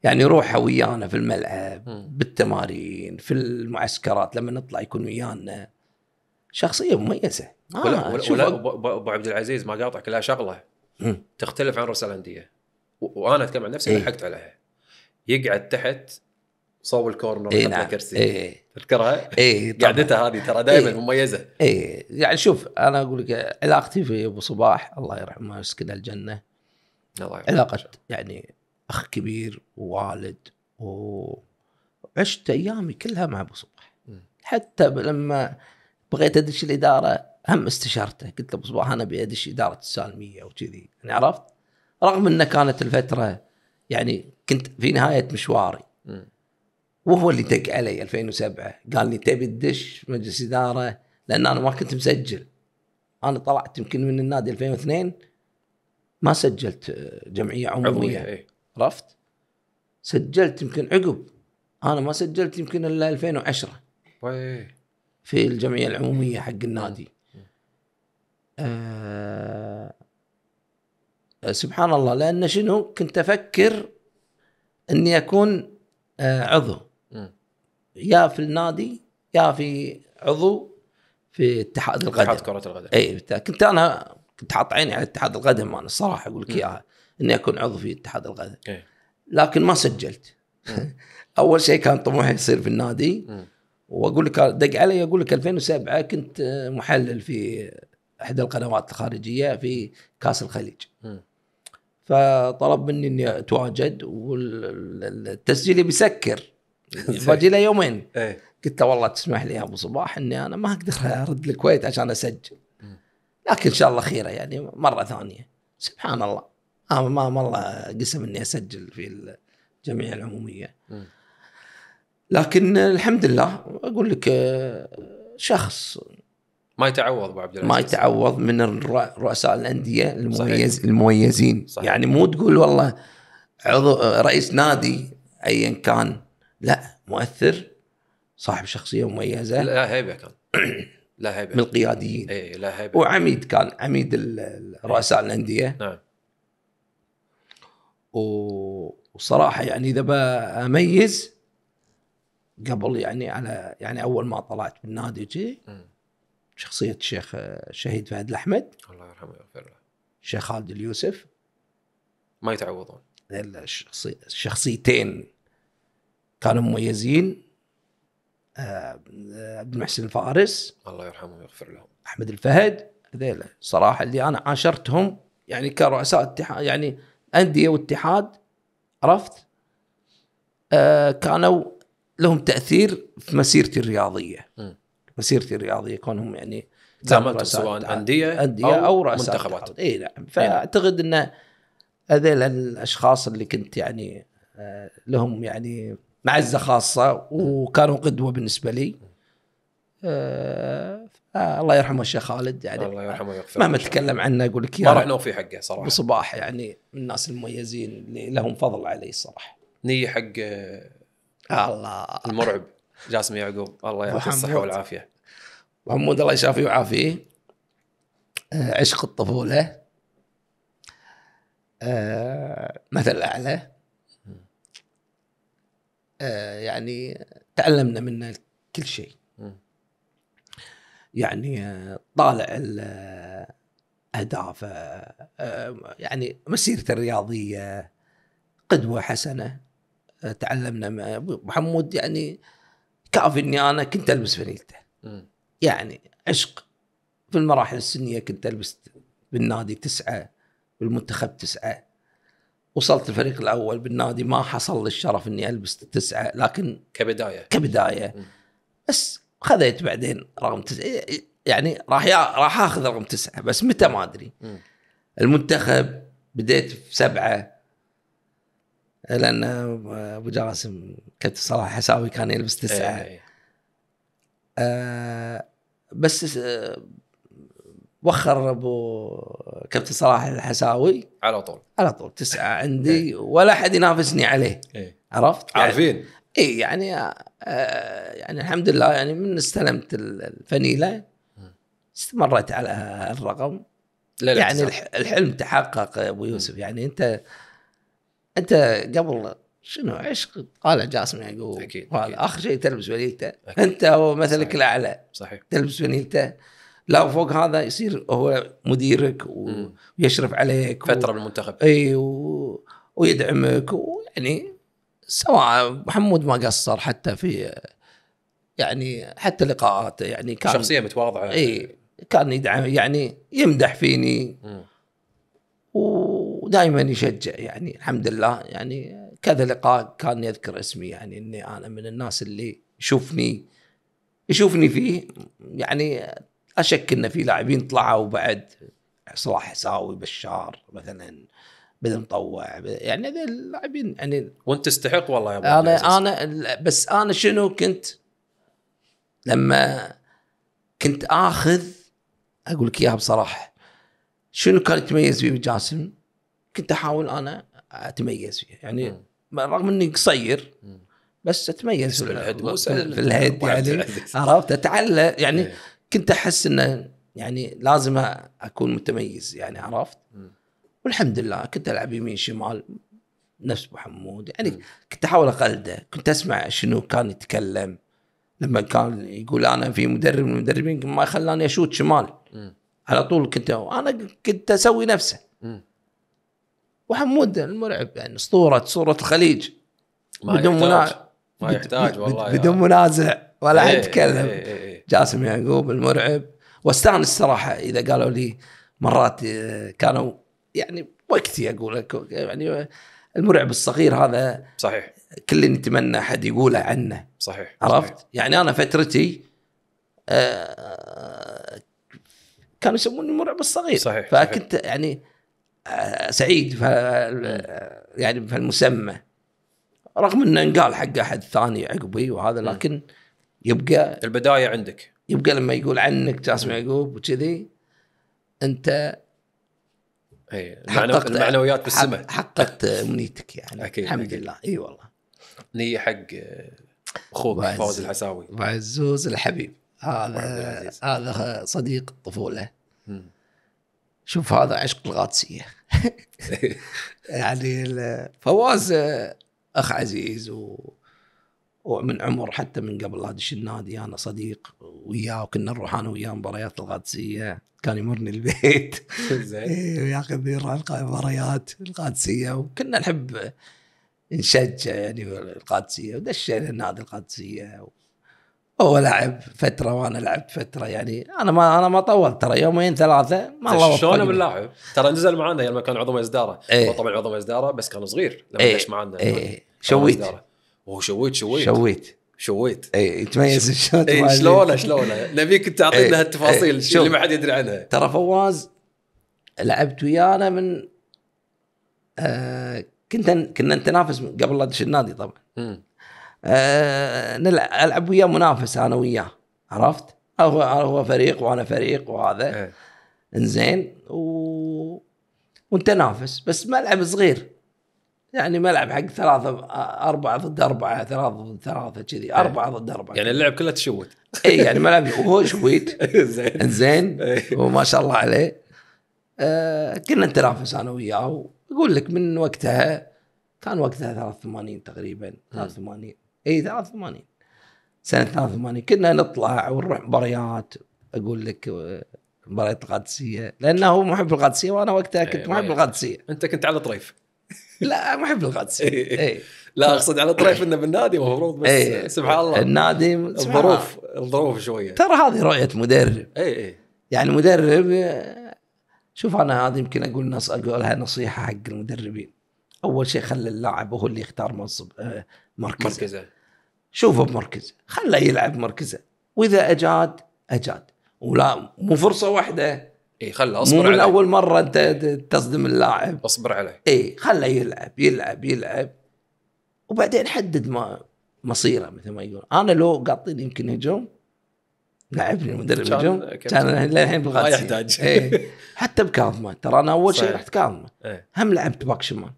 يعني روحه ويانا في الملعب بالتمارين في المعسكرات لما نطلع يكون ويانا شخصيه مميزه آه ابو عبد العزيز ما قاطعك لا شغله تختلف عن رؤساء الانديه وانا اتكلم عن نفسي إيه؟ لحقت عليها يقعد تحت صوب الكورنر إيه نعم. كرسي إيه تذكرها؟ اي قعدتها هذه ترى دائما إيه مميزه اي يعني شوف انا اقول لك علاقتي في ابو صباح الله يرحمه ويسكنه الجنه الله يرحمه علاقه شاء. يعني اخ كبير ووالد وعشت ايامي كلها مع ابو صباح م. حتى لما بغيت ادش الاداره هم استشارته قلت له ابو صباح انا ابي ادش اداره السالميه وكذي يعني عرفت؟ رغم انه كانت الفتره يعني كنت في نهايه مشواري وهو اللي دق علي 2007 قال لي تبي تدش مجلس اداره لان انا ما كنت مسجل انا طلعت يمكن من النادي 2002 ما سجلت آه، جمعيه عموميه إيه. عرفت؟ سجلت يمكن عقب انا ما سجلت يمكن الا 2010 طيب. في الجمعيه العموميه حق النادي سبحان الله لان شنو كنت افكر اني اكون آه، عضو يا في النادي يا في عضو في اتحاد القدم اتحاد كره القدم اي كنت انا كنت حاط عيني على اتحاد القدم انا الصراحه اقول لك اياها اني اكون عضو في اتحاد القدم لكن ما سجلت اول شيء كان طموحي يصير في النادي واقول لك دق علي اقول لك 2007 كنت آه، محلل في احدى القنوات الخارجيه في كاس الخليج فطلب مني اني اتواجد والتسجيل بيسكر باقي له يومين إيه. قلت له والله تسمح لي يا ابو صباح اني انا ما اقدر ارد الكويت عشان اسجل لكن ان شاء الله خيره يعني مره ثانيه سبحان الله ما ما الله قسم اني اسجل في الجمعيه العموميه لكن الحمد لله اقول لك آه، شخص ما يتعوض ابو عبد العزيز ما يتعوض من رؤساء الانديه المميز صحيح. المميزين صحيح. يعني مو تقول والله عضو رئيس نادي ايا كان لا مؤثر صاحب شخصيه مميزه لا هيبه كان لا هيبه من القياديين اي لا هيبه وعميد كان عميد رؤساء الانديه نعم وصراحه يعني اذا بميز قبل يعني على يعني اول ما طلعت بالنادي شخصيه الشيخ الشهيد آه، فهد الاحمد الله يرحمه ويغفر له الشيخ خالد اليوسف ما يتعوضون الشخصيتين كانوا مميزين آه، آه، عبد المحسن الفارس الله يرحمه ويغفر له احمد الفهد هذيلا صراحه اللي انا عاشرتهم يعني كرؤساء اتحاد يعني انديه واتحاد عرفت آه كانوا لهم تاثير في مسيرتي الرياضيه م. مسيرتي الرياضيه كونهم يعني زعمتهم سواء انديه انديه او, أو رؤساء منتخبات اي نعم إيه، فاعتقد ان هذيل الاشخاص اللي كنت يعني آه، لهم يعني معزه خاصه وكانوا قدوه بالنسبه لي آه, آه، الله يرحمه الشيخ خالد يعني الله يرحمه ويغفر مهما تكلم عنه اقول لك ما راح نوفي حقه صراحه بصباح يعني من الناس المميزين اللي لهم فضل علي صراحه نية حق آه، الله المرعب جاسم يعقوب الله يعطيه الصحه والعافيه محمود الله يشافيه ويعافيه آه، عشق الطفوله آه، مثل اعلى آه، يعني تعلمنا منه كل شيء يعني طالع اهدافه يعني مسيرته الرياضيه قدوه حسنه تعلمنا محمود يعني كافي اني انا كنت البس فنيلته يعني عشق في المراحل السنيه كنت البس بالنادي تسعه بالمنتخب تسعه وصلت الفريق الاول بالنادي ما حصل لي الشرف اني البس تسعه لكن كبدايه كبدايه م. بس خذيت بعدين رقم تسعه يعني راح راح اخذ رقم تسعه بس متى ما ادري المنتخب بديت في سبعه لان ابو جاسم كابتن صلاح حساوي كان يلبس إيه، تسعه أي. آه بس آه وخر ابو كابتن صلاح الحساوي على طول على طول تسعه إيه. عندي إيه. ولا احد ينافسني عليه إيه؟ عرفت؟ يعني عارفين اي يعني آه يعني الحمد لله يعني من استلمت الفنيله استمرت على الرقم يعني الحلم تحقق ابو يوسف يعني انت انت قبل شنو عشق طالع جاسم يعقوب اكيد وهذا اخر شيء تلبس فانيلته انت هو مثلك الاعلى صحيح تلبس فانيلته لا وفوق هذا يصير هو مديرك و... ويشرف عليك فتره و... بالمنتخب اي و... ويدعمك ويعني سواء محمود ما قصر حتى في يعني حتى لقاءاته يعني كان شخصيه متواضعه اي كان يدعم يعني يمدح فيني و ودائما يشجع يعني الحمد لله يعني كذا لقاء كان يذكر اسمي يعني اني انا من الناس اللي يشوفني يشوفني فيه يعني اشك ان في لاعبين طلعوا بعد صلاح حساوي بشار مثلا بدر مطوع يعني هذول اللاعبين يعني وانت تستحق والله يا ابو انا انا بس انا شنو كنت لما كنت اخذ اقول لك اياها بصراحه شنو كان يتميز فيه جاسم كنت احاول انا اتميز فيها يعني رغم اني قصير بس اتميز في الهيد في يعني عرفت اتعلم يعني إيه. كنت احس انه يعني لازم اكون متميز يعني عرفت والحمد لله كنت العب يمين شمال نفس ابو حمود يعني كنت احاول اقلده كنت اسمع شنو كان يتكلم لما كان يقول انا في مدرب من المدربين ما خلاني اشوت شمال على طول كنت انا كنت اسوي نفسه وحمود المرعب يعني اسطوره اسطوره الخليج ما بدون منازع ما يحتاج والله بدون منازع ولا ايه يتكلم إيه،, ايه ايه جاسم يعقوب المرعب واستانس صراحه اذا قالوا لي مرات آه، كانوا يعني وقتي اقول لك يعني المرعب الصغير هذا صحيح كل نتمنى احد يقوله عنه صحيح عرفت؟ صحيح. يعني انا فترتي آه، كانوا يسموني المرعب الصغير صحيح فكنت صحيح. يعني سعيد يعني في المسمى رغم انه انقال حق احد ثاني عقبي وهذا لكن يبقى البدايه عندك يبقى لما يقول عنك جاسم يعقوب وكذي انت إيه، حققت المعنويات بالسماء حققت امنيتك يعني أكيد الحمد أكيد. لله اي والله نيه حق آه، اخوك فوز الحساوي وعزوز الحبيب هذا هذا صديق الطفوله شوف هذا عشق الغاطسيه يعني فواز اخ عزيز و... ومن عمر حتى من قبل ادش النادي انا صديق وياه وكنا نروح انا وياه مباريات القادسيه كان يمرني البيت إيه، وياخذني نروح مباريات القادسيه وكنا نحب نشجع يعني القادسيه ودشينا النادي القادسيه هو لعب فتره وانا لعبت فتره يعني انا ما انا ما طولت ترى يومين ثلاثه ما الله شلون باللاعب ترى نزل معنا لما كان عضو ادارة ايه. هو طبعا عضو مجلس ادارة بس كان صغير لما ايه. دش معنا ايه. شويت هو شويت شويت شويت اي يتميز شلون إيه، شلونه شلونه نبيك انت تعطينا إيه، هالتفاصيل إيه. اللي ما حد يدري عنها ترى فواز لعبت ويانا من آه كنت كنا نتنافس قبل لا ادش النادي طبعا آه، العب وياه منافس انا وياه عرفت؟ هو هو فريق وانا فريق وهذا إيه. انزين و... ونتنافس بس ملعب صغير يعني ملعب حق ثلاثة أربعة ضد أربعة ثلاثة ضد ثلاثة كذي إيه. أربعة ضد أربعة يعني اللعب كله تشوت إي يعني ملعب وهو شويت زين زين وما شاء الله عليه آه كنا نتنافس أنا وياه وأقول لك من وقتها كان وقتها 83 تقريبا 83 اي 83 سنه 83 كنا نطلع ونروح مباريات اقول لك آه، مباريات القادسيه لانه هو محب القادسيه وانا وقتها إيه، كنت محب القادسيه انت كنت على طريف لا محب القادسيه اي إيه. لا اقصد على طريف انه بالنادي المفروض بس أي. سبحان الله النادي الظروف الظروف شويه ترى هذه رؤيه مدرب اي اي يعني مدرب آه، شوف انا هذه يمكن اقول نص اقولها نصيحه حق المدربين اول شيء خلي اللاعب هو اللي يختار منصب آه، مركزه, مركزة. شوفه بمركزه خله يلعب مركزه واذا اجاد اجاد ولا مو فرصه واحده اي خله اصبر مو من اول مره انت تصدم اللاعب اصبر عليه اي خله يلعب يلعب يلعب وبعدين حدد ما مصيره مثل ما يقول انا لو قاطين يمكن هجوم لعبني مدرب هجوم كان للحين بالغاز ما يحتاج إيه. حتى بكاظمه ترى انا اول شيء رحت كاظمه إيه. هم لعبت باك شمال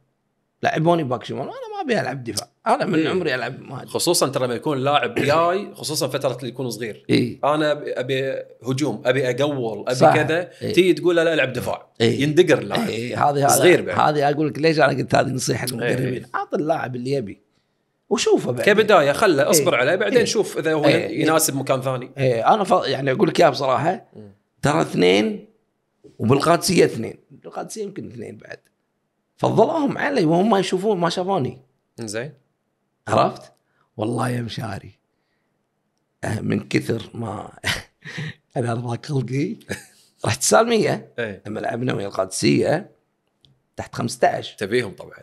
لعبوني باكشيمون انا ما ابي العب دفاع انا من إيه؟ عمري العب مهاجم خصوصا ترى لما يكون لاعب جاي خصوصا فتره اللي يكون صغير إيه؟ انا ابي هجوم ابي اقول ابي كذا إيه؟ تيجي تقول له لا العب دفاع إيه؟ يندقر اللاعب إيه؟, إيه. هذه صغير هذه اقول لك ليش انا قلت هذه نصيحه إيه. للمدربين إيه؟ اعط اللاعب اللي يبي وشوفه بعدين كبدايه خله إيه. اصبر إيه؟ عليه بعدين إيه؟ شوف اذا هو إيه؟ يناسب مكان ثاني إيه؟ انا يعني اقول لك اياها بصراحه ترى اثنين وبالقادسيه اثنين بالقادسيه يمكن اثنين بعد فضلوهم علي وهم ما يشوفون ما شافوني زين عرفت؟ والله يا مشاري أه، من كثر ما انا ارضى خلقي رحت سالميه إيه. لما لعبنا ويا القادسيه تحت 15 تبيهم طبعا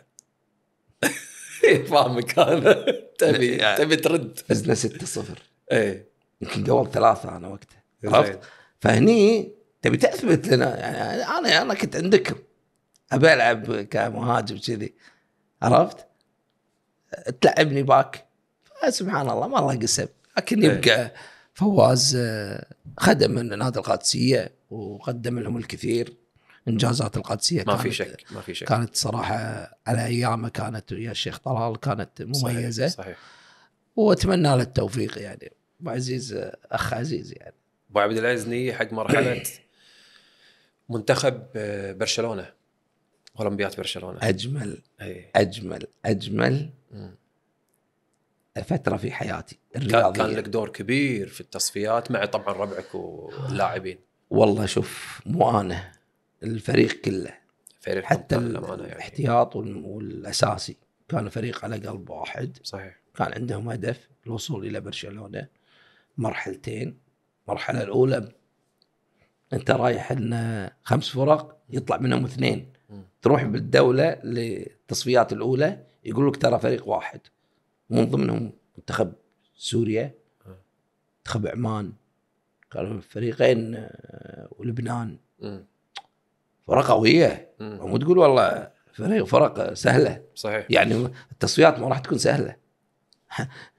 فاهمك انا تبي يعني تبي ترد فزنا 6 0 ايه يمكن قبل ثلاثه انا وقتها عرفت؟ فهني تبي تثبت لنا يعني انا انا كنت عندكم ابي العب كمهاجم كذي عرفت؟ تلعبني باك سبحان الله ما الله قسم لكن إيه. يبقى فواز آه، خدم من نادي القادسيه وقدم لهم الكثير انجازات القادسيه ما في شك ما في شك كانت صراحه على ايامه كانت ويا الشيخ طلال كانت مميزه صحيح, صحيح. واتمنى له التوفيق يعني ابو عزيز آه، اخ عزيز يعني ابو عبد العزيز حق مرحله منتخب آه، برشلونه اولمبياد برشلونه اجمل أي. اجمل اجمل م. فتره في حياتي الرياضيه كان لك دور كبير في التصفيات مع طبعا ربعك واللاعبين آه. والله شوف مو انا الفريق كله فريق حتى يعني. الاحتياط يعني. والاساسي كان فريق على قلب واحد صحيح كان عندهم هدف الوصول الى برشلونه مرحلتين المرحله الاولى انت رايح ان خمس فرق يطلع منهم اثنين تروح بالدوله للتصفيات الاولى يقول لك ترى فريق واحد من ضمنهم منتخب سوريا منتخب عمان قالوا فريقين آه، ولبنان فرق قويه مو تقول والله فريق فرق سهله صحيح يعني التصفيات ما راح تكون سهله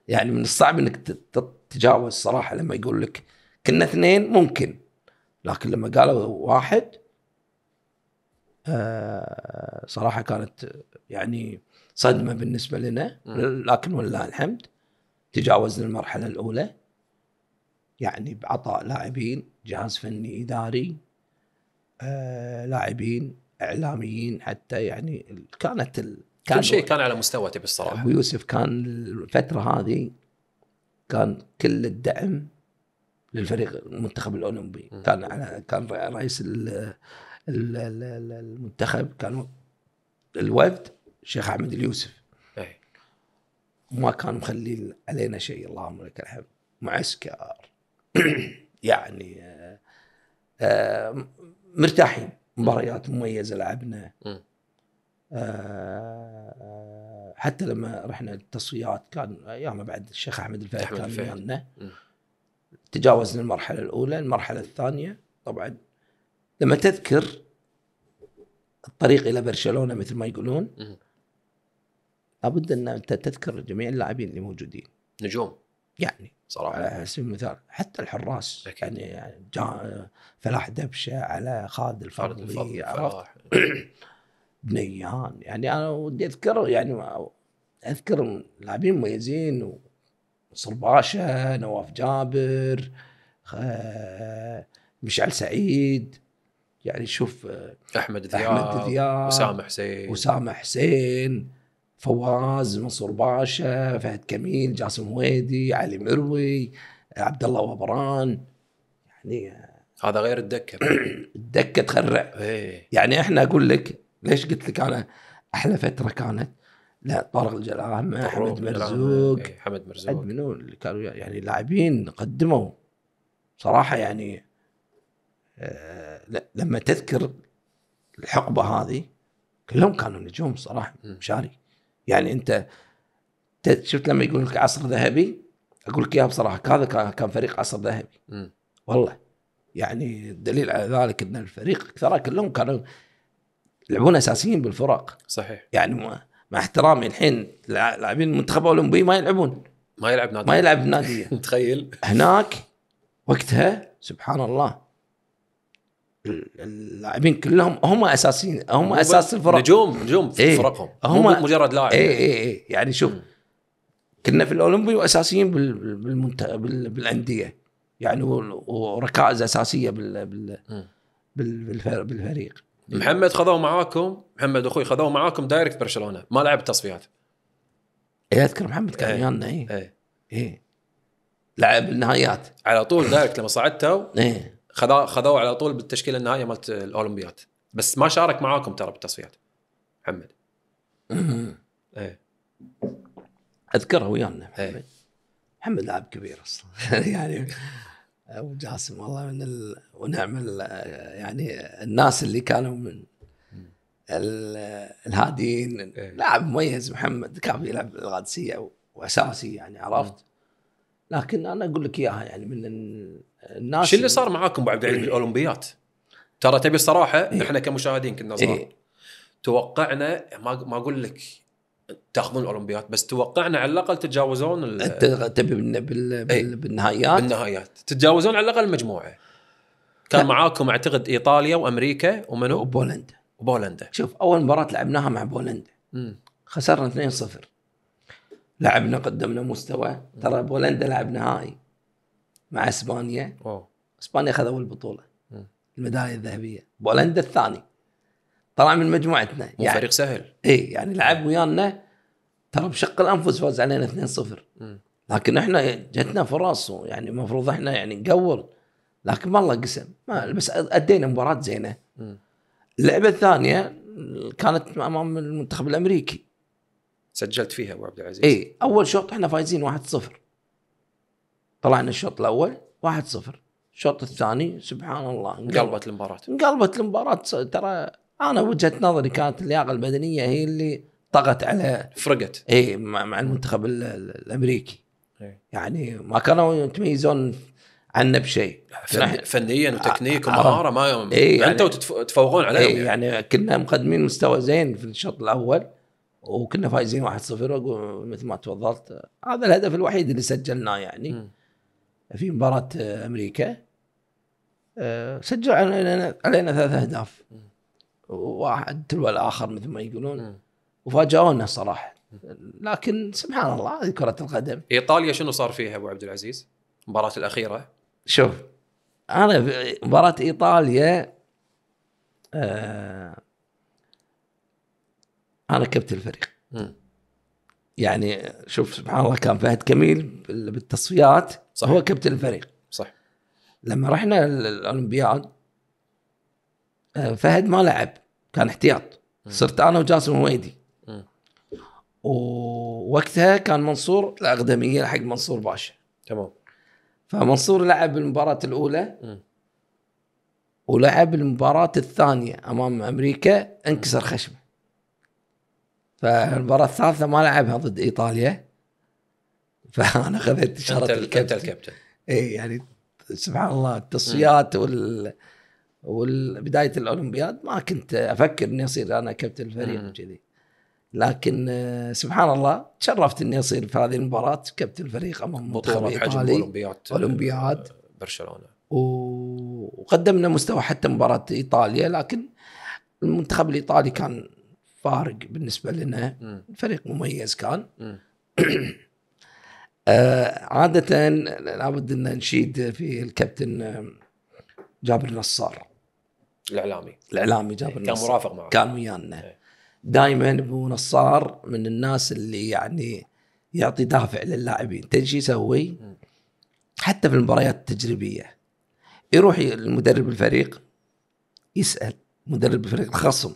يعني من الصعب انك تتجاوز صراحه لما يقول لك كنا اثنين ممكن لكن لما قالوا واحد آه، صراحه كانت يعني صدمه بالنسبه لنا لكن ولله الحمد تجاوزنا المرحله الاولى يعني بعطاء لاعبين جهاز فني اداري آه، لاعبين اعلاميين حتى يعني كانت ال... كان كل شيء كان على مستوى تبي الصراحه ابو يوسف كان الفتره هذه كان كل الدعم للفريق المنتخب الاولمبي كان على كان رئيس المنتخب كانوا الوفد الشيخ احمد اليوسف أي. وما كانوا مخلين علينا شيء اللهم لك الحمد معسكر يعني آه، آه، مرتاحين مباريات مميزه لعبنا آه، حتى لما رحنا التصفيات كان ايام بعد الشيخ احمد الفهد كان ويانا تجاوزنا المرحله الاولى المرحله الثانيه طبعا لما تذكر الطريق الى برشلونه مثل ما يقولون لابد ان انت تذكر جميع اللاعبين اللي موجودين نجوم يعني صراحه على سبيل المثال حتى الحراس أكيد. يعني فلاح دبشه على خالد الفضلي بنيان يعني انا ودي اذكر يعني اذكر لاعبين مميزين باشا نواف جابر مشعل سعيد يعني شوف احمد ذياب احمد ذياب وسام حسين وسام حسين فواز منصور باشا فهد كميل جاسم ويدي علي مروي عبد الله وبران يعني آه، هذا غير الدكه الدكه تخرع إيه. يعني احنا اقول لك ليش قلت لك انا احلى فتره كانت لا طارق الجلامه احمد مرزوق احمد إيه، حمد مرزوق منو اللي كانوا يعني لاعبين قدموا صراحه يعني لما تذكر الحقبه هذه كلهم كانوا نجوم صراحه مشاري يعني انت شفت لما يقول لك عصر ذهبي اقول لك اياها بصراحه هذا كان فريق عصر ذهبي والله يعني الدليل على ذلك ان الفريق ترى كلهم كانوا يلعبون اساسيين بالفرق صحيح يعني مع احترامي الحين لاعبين المنتخب الاولمبي ما يلعبون ما يلعب نادي ما يلعب نادي تخيل هناك وقتها سبحان الله اللاعبين كلهم هم اساسيين هم اساس الفرق نجوم نجوم في إيه فرقهم هم مجرد لاعب اي إيه، يعني. اي اي يعني شوف كنا في الاولمبي واساسيين بالمنت... بالانديه يعني وركائز اساسيه بال... بال... بالفريق, بالفريق. محمد خذوه معاكم محمد اخوي خذوه معاكم دايركت برشلونه ما لعب تصفيات اي اذكر محمد كان ويانا إيه، اي اي إيه. لعب النهايات على طول دايركت لما صعدتوا ايه خذوه خذوه على طول بالتشكيله النهائيه مالت الاولمبياد بس ما شارك معاكم ترى بالتصفيات محمد ايه اذكره ويانا محمد إيه. محمد لاعب كبير اصلا يعني ابو جاسم والله من ال... ونعم يعني الناس اللي كانوا من الهاديين إيه. لاعب مميز محمد كان يلعب القادسيه واساسي يعني عرفت لكن انا اقول لك اياها يعني من الناس شو اللي صار معاكم بعد إيه. الاولمبيات؟ ترى تبي الصراحه إيه. احنا كمشاهدين كنا صغار إيه. توقعنا ما ما اقول لك تاخذون الاولمبيات بس توقعنا على الاقل تتجاوزون تبي بال... بال... إيه؟ بالنهايات بالنهايات تتجاوزون على الاقل المجموعه كان لا. معاكم اعتقد ايطاليا وامريكا ومنو؟ وبولندا وبولندا شوف اول مباراه لعبناها مع بولندا خسرنا 2-0 لعبنا قدمنا مستوى ترى بولندا لعب نهائي مع اسبانيا أوه. اسبانيا خذوا البطوله الميداليه الذهبيه بولندا الثاني طلع من مجموعتنا مو يعني فريق سهل اي يعني لعب ويانا ترى بشق الانفس فاز علينا 2-0 لكن احنا جتنا فرص يعني المفروض احنا يعني نقور لكن والله قسم ما بس ادينا مباراه زينه اللعبه الثانيه كانت امام المنتخب الامريكي سجلت فيها ابو عبد العزيز اي اول شوط احنا فايزين 1-0 طلعنا الشوط الاول 1-0 الشوط الثاني سبحان الله انقلبت المباراه انقلبت المباراه ترى انا وجهه نظري كانت اللياقه البدنيه هي اللي طغت على فرقت اي مع المنتخب الامريكي إيه. يعني ما كانوا يتميزون عنا بشيء فنيا وتكنيك آه، آه. ومهاره ما إيه يعني انتم تتفوقون عليهم إيه يعني. يعني كنا مقدمين مستوى زين في الشوط الاول وكنا فايزين 1-0 مثل ما تفضلت هذا الهدف الوحيد اللي سجلناه يعني م. في مباراة امريكا آه، سجل علينا علينا ثلاث اهداف واحد تلو الاخر مثل ما يقولون وفاجئونا صراحه لكن سبحان الله هذه كره القدم ايطاليا شنو صار فيها ابو عبد العزيز؟ المباراه الاخيره شوف انا مباراه ايطاليا آه، انا كابتن الفريق يعني شوف سبحان الله كان فهد كميل بالتصفيات صح. هو كابتن الفريق صح لما رحنا الاولمبياد آه، فهد ما لعب كان احتياط صرت انا وجاسم هويدي ووقتها كان منصور الاقدميه حق منصور باشا تمام فمنصور لعب المباراه الاولى ولعب المباراه الثانيه امام امريكا انكسر خشمه فالمباراه الثالثه ما لعبها ضد ايطاليا فانا خذيت اشاره الكابتن الكابتن اي يعني سبحان الله التصفيات وال وبدايه الاولمبياد ما كنت افكر اني اصير انا كابتن الفريق وكذي لكن آه، سبحان الله تشرفت اني اصير في هذه المباراه كابتن الفريق امام منتخب بحجم اولمبياد آه، اولمبياد برشلونه وقدمنا مستوى حتى مباراه ايطاليا لكن المنتخب الايطالي كان فارق بالنسبه لنا فريق مميز كان آه عاده لابد ان نشيد في الكابتن آه، جابر نصار الاعلامي الاعلامي جابر كان نصار كان مرافق معه كان ويانا إيه. دائما ابو نصار من الناس اللي يعني يعطي دافع للاعبين تدري شو يسوي؟ حتى في المباريات التجريبيه يروح المدرب الفريق يسال مدرب الفريق الخصم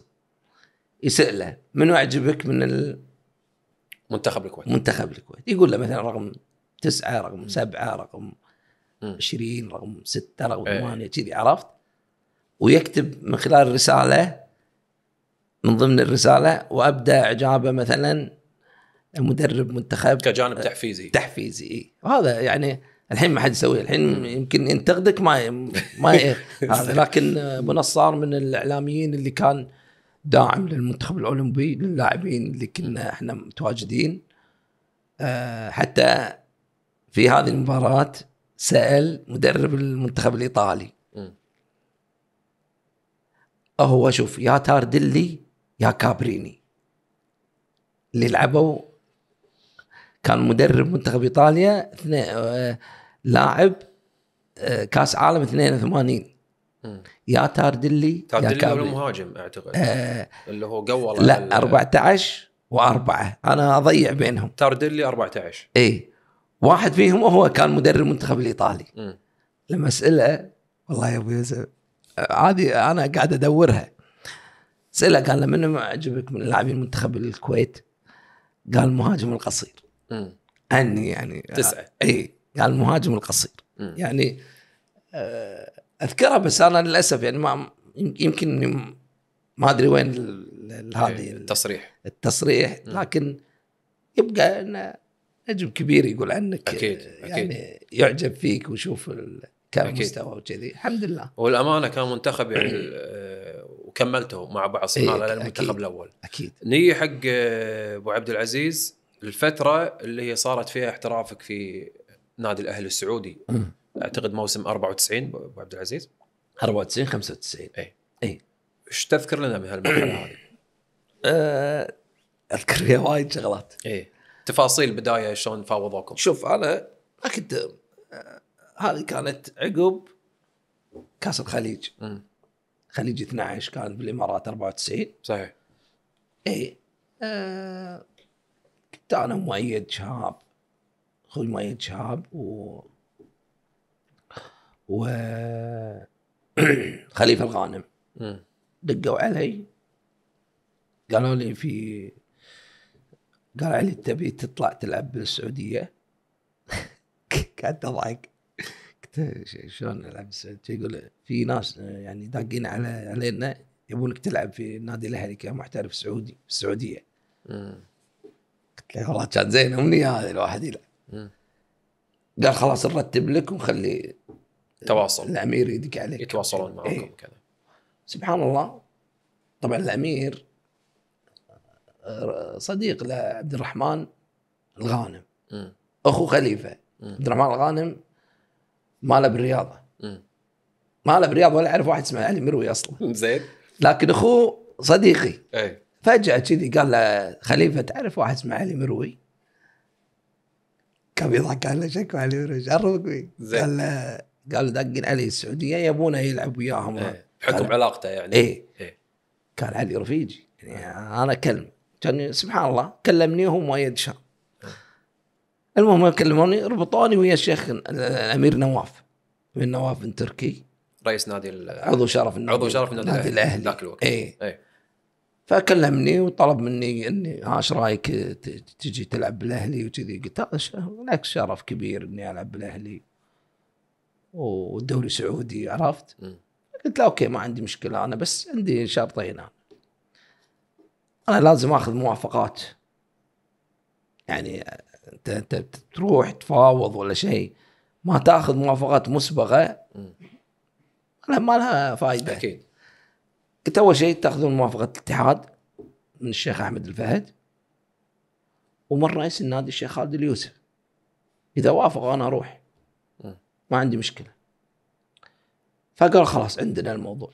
يسأله من منو أعجبك من ال... منتخب الكويت منتخب الكويت يقول له مثلا رقم تسعة رقم سبعة رقم عشرين رقم ستة رقم إيه. ثمانية كذي عرفت ويكتب من خلال رسالة من ضمن الرسالة وأبدأ إعجابه مثلا مدرب منتخب كجانب تحفيزي تحفيزي إيه. وهذا يعني الحين ما حد يسويه الحين يمكن ينتقدك ما ما هذا لكن منصار من الاعلاميين اللي كان داعم للمنتخب الاولمبي للاعبين اللي كنا احنا متواجدين أه حتى في هذه المباراه سال مدرب المنتخب الايطالي هو شوف يا تاردلي يا كابريني اللي لعبوا كان مدرب منتخب ايطاليا آه، لاعب آه، كاس عالم 82 يا تاردلي تاردلي يا هو المهاجم اعتقد آه اللي هو قوى لا 14 واربعه انا اضيع بينهم تاردلي 14 اي واحد فيهم هو كان مدرب المنتخب الايطالي م. لما اساله والله يا ابو يوسف عادي انا قاعد ادورها اساله قال له منو معجبك من لاعبين منتخب الكويت؟ قال المهاجم القصير م. اني يعني تسعه اي قال المهاجم القصير م. يعني آه اذكرها بس انا للاسف يعني ما يمكن ما ادري وين هذه إيه، التصريح التصريح لكن يبقى انه نجم كبير يقول عنك اكيد يعني أكيد. يعني يعجب فيك ويشوف كم مستوى وكذي الحمد لله والامانه كان منتخب يعني آه، وكملته مع بعض إيه، صناعه المنتخب الاول اكيد نيجي حق آه، ابو عبد العزيز الفتره اللي هي صارت فيها احترافك في نادي الاهلي السعودي اعتقد موسم 94 ابو عبد العزيز 94 95 اي اي ايش تذكر لنا من هالمرحله هذه؟ آه، اذكر فيها وايد شغلات اي تفاصيل البدايه شلون فاوضوكم شوف انا اكيد كنت آه، هذه كانت عقب كاس الخليج م. خليج 12 كان بالامارات 94 صحيح اي آه، كنت انا ومؤيد شهاب اخوي مؤيد شهاب و و خليفه الغانم دقوا علي قالوا لي في قال علي تبي تطلع تلعب بالسعوديه قعدت اضحك قلت شلون نلعب بالسعوديه يقول في ناس يعني داقين على علينا يبونك تلعب في النادي الاهلي كمحترف سعودي في السعوديه قلت له والله كان زين امنيه هذه الواحد يلعب قال خلاص نرتب لك ونخلي تواصل الامير يدق عليك يتواصلون معكم إيه؟ كذا سبحان الله طبعا الامير صديق لعبد الرحمن الغانم م. اخو خليفه م. عبد الرحمن الغانم ما له بالرياضه ماله ما له بالرياضه ولا اعرف واحد اسمه علي مروي اصلا زين لكن اخوه صديقي اي فجاه كذي قال له خليفه تعرف واحد اسمه علي مروي كان بيضحك له شكو علي مروي عرفك قال له قالوا داقين علي السعوديه يبونه يلعب وياهم ايه. بحكم علاقته يعني ايه, إيه. قال علي رفيجي يعني إيه. انا كلم كان سبحان الله كلمني هو مؤيد شر المهم كلموني ربطوني ويا الشيخ الامير نواف من نواف بن تركي رئيس نادي عضو شرف النادي عضو شرف النادي, النادي الاهلي ذاك الوقت اي ايه. فكلمني وطلب مني اني ايش رايك تجي تلعب بالاهلي وكذي قلت هذا لك شرف كبير اني العب بالاهلي والدوري سعودي عرفت؟ م. قلت لا اوكي ما عندي مشكله انا بس عندي شرطين انا انا لازم اخذ موافقات يعني انت انت تروح تفاوض ولا شيء ما تاخذ موافقات مسبقه لا ما لها فائده اكيد قلت اول شيء تاخذون موافقه الاتحاد من الشيخ احمد الفهد ومن رئيس النادي الشيخ خالد اليوسف اذا وافقوا انا اروح ما عندي مشكله فقال خلاص عندنا الموضوع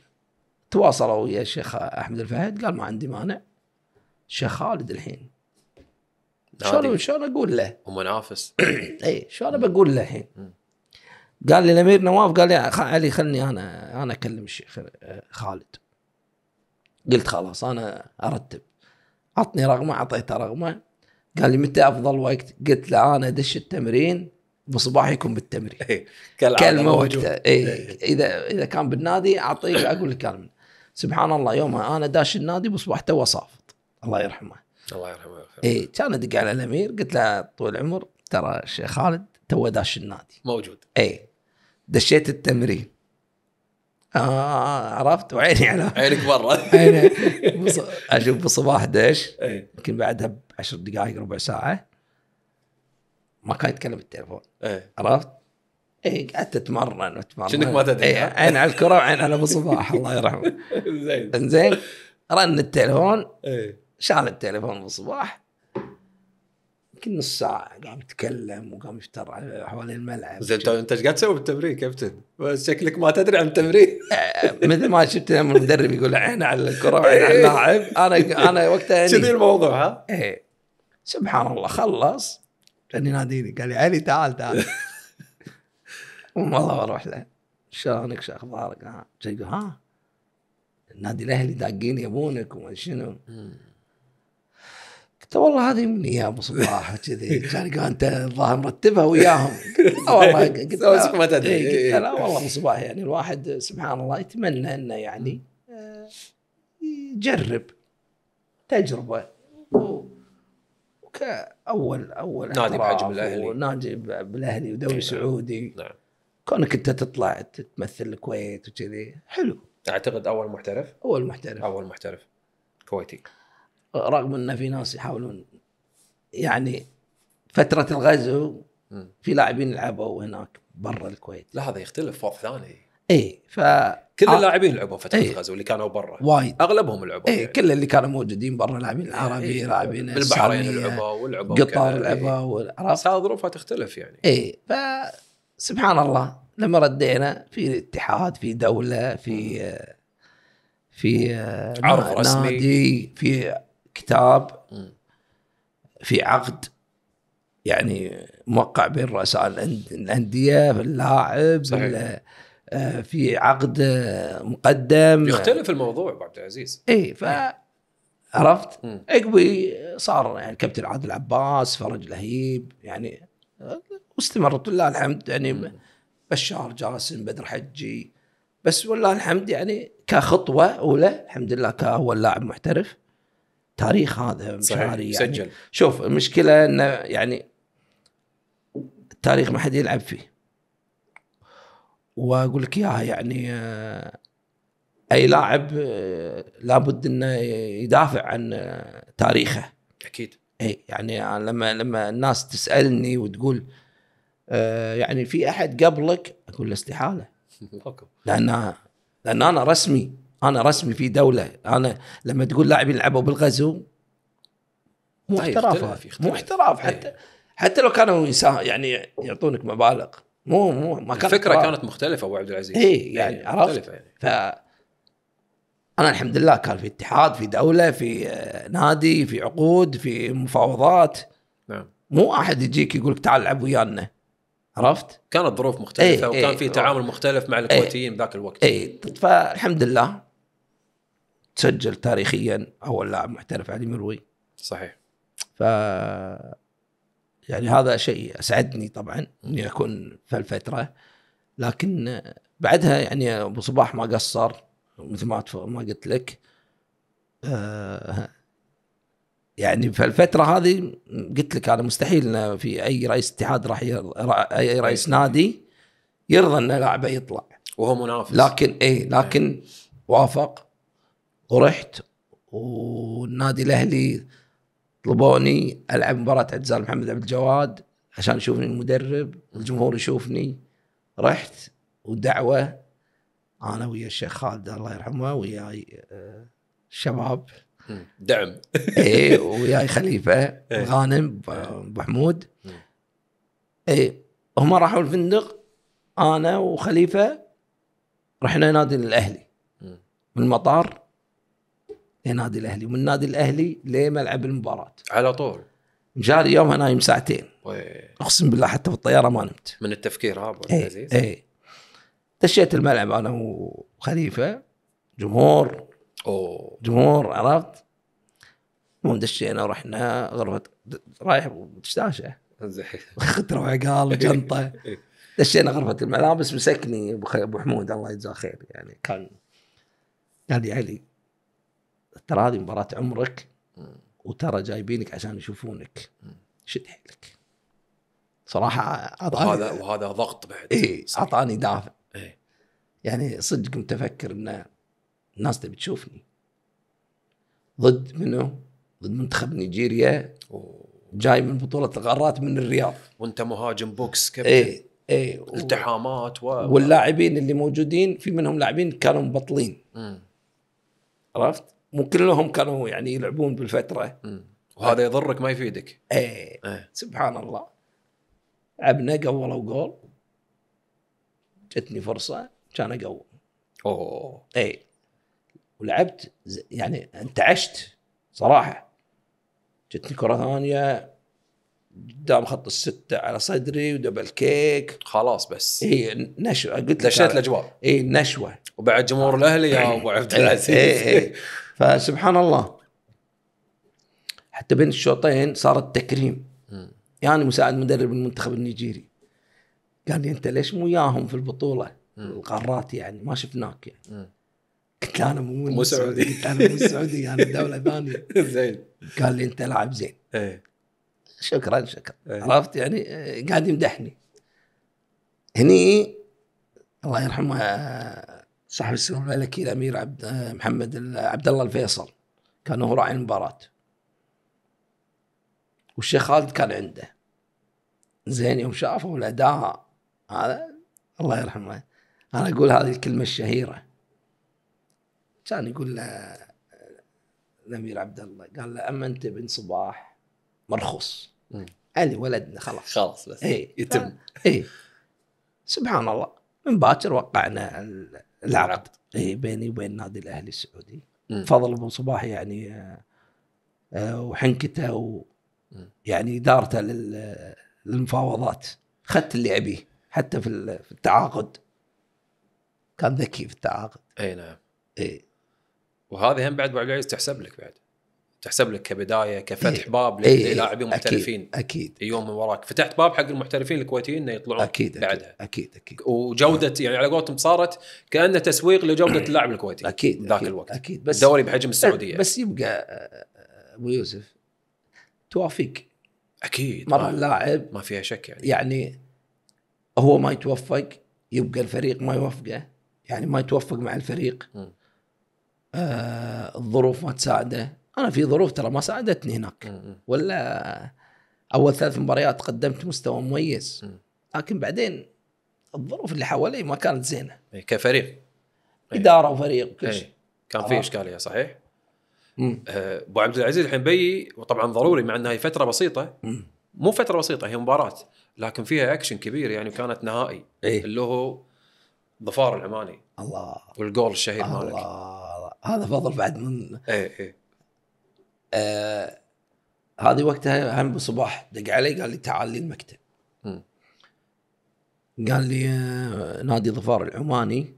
تواصلوا ويا الشيخ احمد الفهد قال ما عندي مانع الشيخ خالد الحين شلون شلون اقول له؟ ومنافس اي شلون بقول له الحين؟ قال لي الامير نواف قال لي علي خلني انا انا اكلم الشيخ آه، خالد قلت خلاص انا ارتب عطني رقمه اعطيته رقمه قال لي متى افضل وقت؟ قلت له انا ادش التمرين بالتمرين بالتمر كلمه وقتها إيه. اذا اذا كان بالنادي اعطيك اقول لك كلمه سبحان الله يومها انا داش النادي بصباح تو صافط الله يرحمه الله يرحمه اي كان ادق على الامير قلت له طول العمر ترى الشيخ خالد تو داش النادي موجود اي دشيت التمرين آه عرفت وعيني على عينك برا عيني بص... اشوف بصباح دش إيه. يمكن بعدها بعشر دقائق ربع ساعه ما كان يتكلم بالتليفون ايه عرفت؟ اي قعدت اتمرن واتمرن شنك ما تدري ايه عين على الكره وعين على ابو صباح الله يرحمه زين انزين رن التليفون ايه شال التليفون ابو صباح يمكن نص ساعة قام يتكلم وقام يفتر حوالين الملعب زين انت ايش قاعد تسوي بالتمرين كابتن؟ شكلك ما تدري عن التمرين إيه، مثل ما شفت المدرب يقول عين على الكرة وعين على إيه. اللاعب انا انا وقتها كذي الموضوع ها؟ ايه سبحان الله خلص كان يناديني قال لي علي تعال تعال أمم، والله بروح له شلونك شو اخبارك؟ ها ها النادي الاهلي داقين يبونك وما شنو قلت والله هذه مني يا ابو صباح كذي كان قال انت الظاهر مرتبها وياهم والله قلت ما تدري إيه، إيه. لا والله ابو صباح يعني الواحد سبحان الله يتمنى انه يعني آه، يجرب تجربه كاول اول نادي بحجم الاهلي نادي بالاهلي ودوري إيه. سعودي نعم كونك انت تطلع تمثل الكويت وكذي حلو اعتقد اول محترف اول محترف اول محترف كويتي رغم ان في ناس يحاولون يعني فتره الغزو في لاعبين لعبوا هناك برا الكويت لا هذا يختلف وضع ثاني اي ف كل آه. اللاعبين لعبوا فتره ايه. غزه واللي كانوا برا وايد اغلبهم لعبوا ايه كل اللي كانوا موجودين برا لاعبين إيه، العربي ايه. لاعبين البحرين لعبوا ولعبوا قطار إيه. لعبوا هذه ظروفها تختلف يعني اي فسبحان الله لما ردينا في اتحاد في دوله في في عرض رسمي في كتاب في عقد يعني موقع بين رؤساء الانديه باللاعب صحيح. آه، في عقد آه، مقدم يختلف الموضوع ابو عبد العزيز اي ف إيه. عرفت؟ عقبي صار يعني كابتن عادل عباس فرج لهيب يعني آه، واستمرت لله الحمد يعني بشار جاسم بدر حجي بس والله الحمد يعني كخطوه اولى الحمد لله كاول لاعب محترف تاريخ هذا مشاري يعني سجل شوف المشكله انه يعني التاريخ ما حد يلعب فيه واقول لك اياها يعني آه، اي لاعب آه، لابد انه يدافع عن آه، تاريخه اكيد اي يعني لما لما الناس تسالني وتقول يعني في احد قبلك اقول له استحاله لان لان انا رسمي انا رسمي في دوله انا لما تقول لاعبين لعبوا بالغزو مو طيب، احتراف مو إيه. احتراف حتى حتى لو كانوا يعني يعطونك مبالغ مو مو ما كان الفكره قرار. كانت مختلفه ابو عبد العزيز اي إيه، يعني, يعني عرفت يعني. ف انا الحمد لله كان في اتحاد في دوله في نادي في عقود في مفاوضات نعم مو احد يجيك يقول لك تعال العب ويانا عرفت؟ كانت ظروف مختلفه ايه وكان ايه في إيه. تعامل مختلف مع الكويتيين إيه. ذاك الوقت اي فالحمد لله تسجل تاريخيا اول لاعب محترف علي مروي صحيح ف يعني هذا شيء اسعدني طبعا اني اكون في هالفتره لكن بعدها يعني ابو صباح ما قصر مثل ما ما قلت لك آه يعني في الفترة هذه قلت لك انا مستحيل في اي رئيس اتحاد راح اي رئيس نادي يرضى ان لاعبه يطلع وهو منافس لكن اي إيه. لكن وافق ورحت والنادي الاهلي طلبوني العب مباراه اعتزال محمد عبد الجواد عشان يشوفني المدرب الجمهور يشوفني رحت ودعوه انا ويا الشيخ خالد الله يرحمه وياي الشباب آه، دعم اي وياي خليفه إيه. غانم إيه. ابو حمود اي هم راحوا الفندق انا وخليفه رحنا نادي الاهلي بالمطار لنادي الاهلي ومن النادي الاهلي لملعب المباراه على طول جاري يومها نايم ساعتين وي. اقسم بالله حتى في الطياره ما نمت من التفكير ها ابو إيه، عزيز اي دشيت الملعب انا وخليفه جمهور اوه جمهور عرفت المهم دشينا ورحنا غرفه رايح زين اخذت وعقال وجنطه دشينا غرفه الملابس مسكني ابو حمود الله يجزاه خير يعني كان قال لي علي ترى هذه مباراه عمرك وترى جايبينك عشان يشوفونك شد حيلك صراحه اعطاني وهذا وهذا ضغط بعد اي اعطاني دافع إيه؟ يعني صدق كنت افكر ان الناس تبي تشوفني ضد منو؟ ضد منتخب نيجيريا جاي من بطولة القارات من الرياض وانت مهاجم بوكس كابتن اي اي التحامات و... واللاعبين اللي موجودين في منهم لاعبين كانوا مبطلين عرفت؟ مو كلهم كانوا يعني يلعبون بالفتره مم. وهذا يضرك ما يفيدك ايه, ايه. سبحان الله لعبنا قولوا جول جتني فرصه كان اقوم اوه ايه ولعبت يعني انتعشت صراحه جتني كره ثانيه قدام خط الستة على صدري ودبل كيك خلاص بس اي نشوة قلت لك دشيت الاجواء اي نشوة وبعد جمهور الاهلي يا ابو عبد إيه، العزيز اي اي فسبحان الله حتى بين الشوطين صارت تكريم يعني مساعد مدرب المنتخب النيجيري قال لي انت ليش مو وياهم في البطوله القارات يعني ما شفناك يعني قلت له انا مو مو سعودي قلت انا مو سعودي انا دوله ثانيه زين قال لي انت لاعب زين ايه شكرا شكرا ايه. عرفت يعني قاعد يمدحني هني الله يرحمه صاحب السمو الملكي الامير عبد محمد عبد الله الفيصل كان هو راعي المباراه والشيخ خالد كان عنده زين يوم شافوا الاداء هذا الله يرحمه انا اقول هذه الكلمه الشهيره كان يقول له الامير عبد الله قال له اما انت بن صباح مرخص علي ولدنا خلاص خلاص بس ايه يتم اي سبحان الله من باكر وقعنا العقد اي بيني وبين نادي الاهلي السعودي فضل بن صباح يعني آه، آه، وحنكته و يعني ادارته للمفاوضات اخذت اللي ابيه حتى في في التعاقد كان ذكي في التعاقد اي نعم اي وهذه هم بعد ابو عبد العزيز تحسب لك بعد تحسب لك كبدايه كفتح إيه. باب إيه، للاعبين محترفين إيه. اكيد يوم من وراك فتحت باب حق المحترفين الكويتيين انه يطلعون اكيد بعدها اكيد اكيد وجوده آه. يعني على قولتهم صارت كانه تسويق لجوده اللاعب الكويتي اكيد ذاك الوقت اكيد بس دوري بحجم السعوديه بس يبقى آه، آه، ابو يوسف توافق اكيد مره اللاعب ما فيها شك يعني يعني هو ما يتوفق يبقى الفريق ما يوفقه يعني ما يتوفق مع الفريق آه الظروف ما تساعده انا في ظروف ترى ما ساعدتني هناك ولا اول ثلاث مباريات قدمت مستوى مميز لكن بعدين الظروف اللي حوالي ما كانت زينه كفريق اداره وفريق كل شيء كان في اشكاليه صحيح؟ آه، ابو عبد العزيز الحين بي وطبعا ضروري مع انها فتره بسيطه مو فتره بسيطه هي مباراه لكن فيها اكشن كبير يعني كانت نهائي إيه؟ اللي هو ظفار العماني الله والجول الشهير مالك الله هذا فضل بعد من إيه إيه. آه هذه وقتها هم بصباح دق علي قال لي تعال لي المكتب قال لي آه، نادي ظفار العماني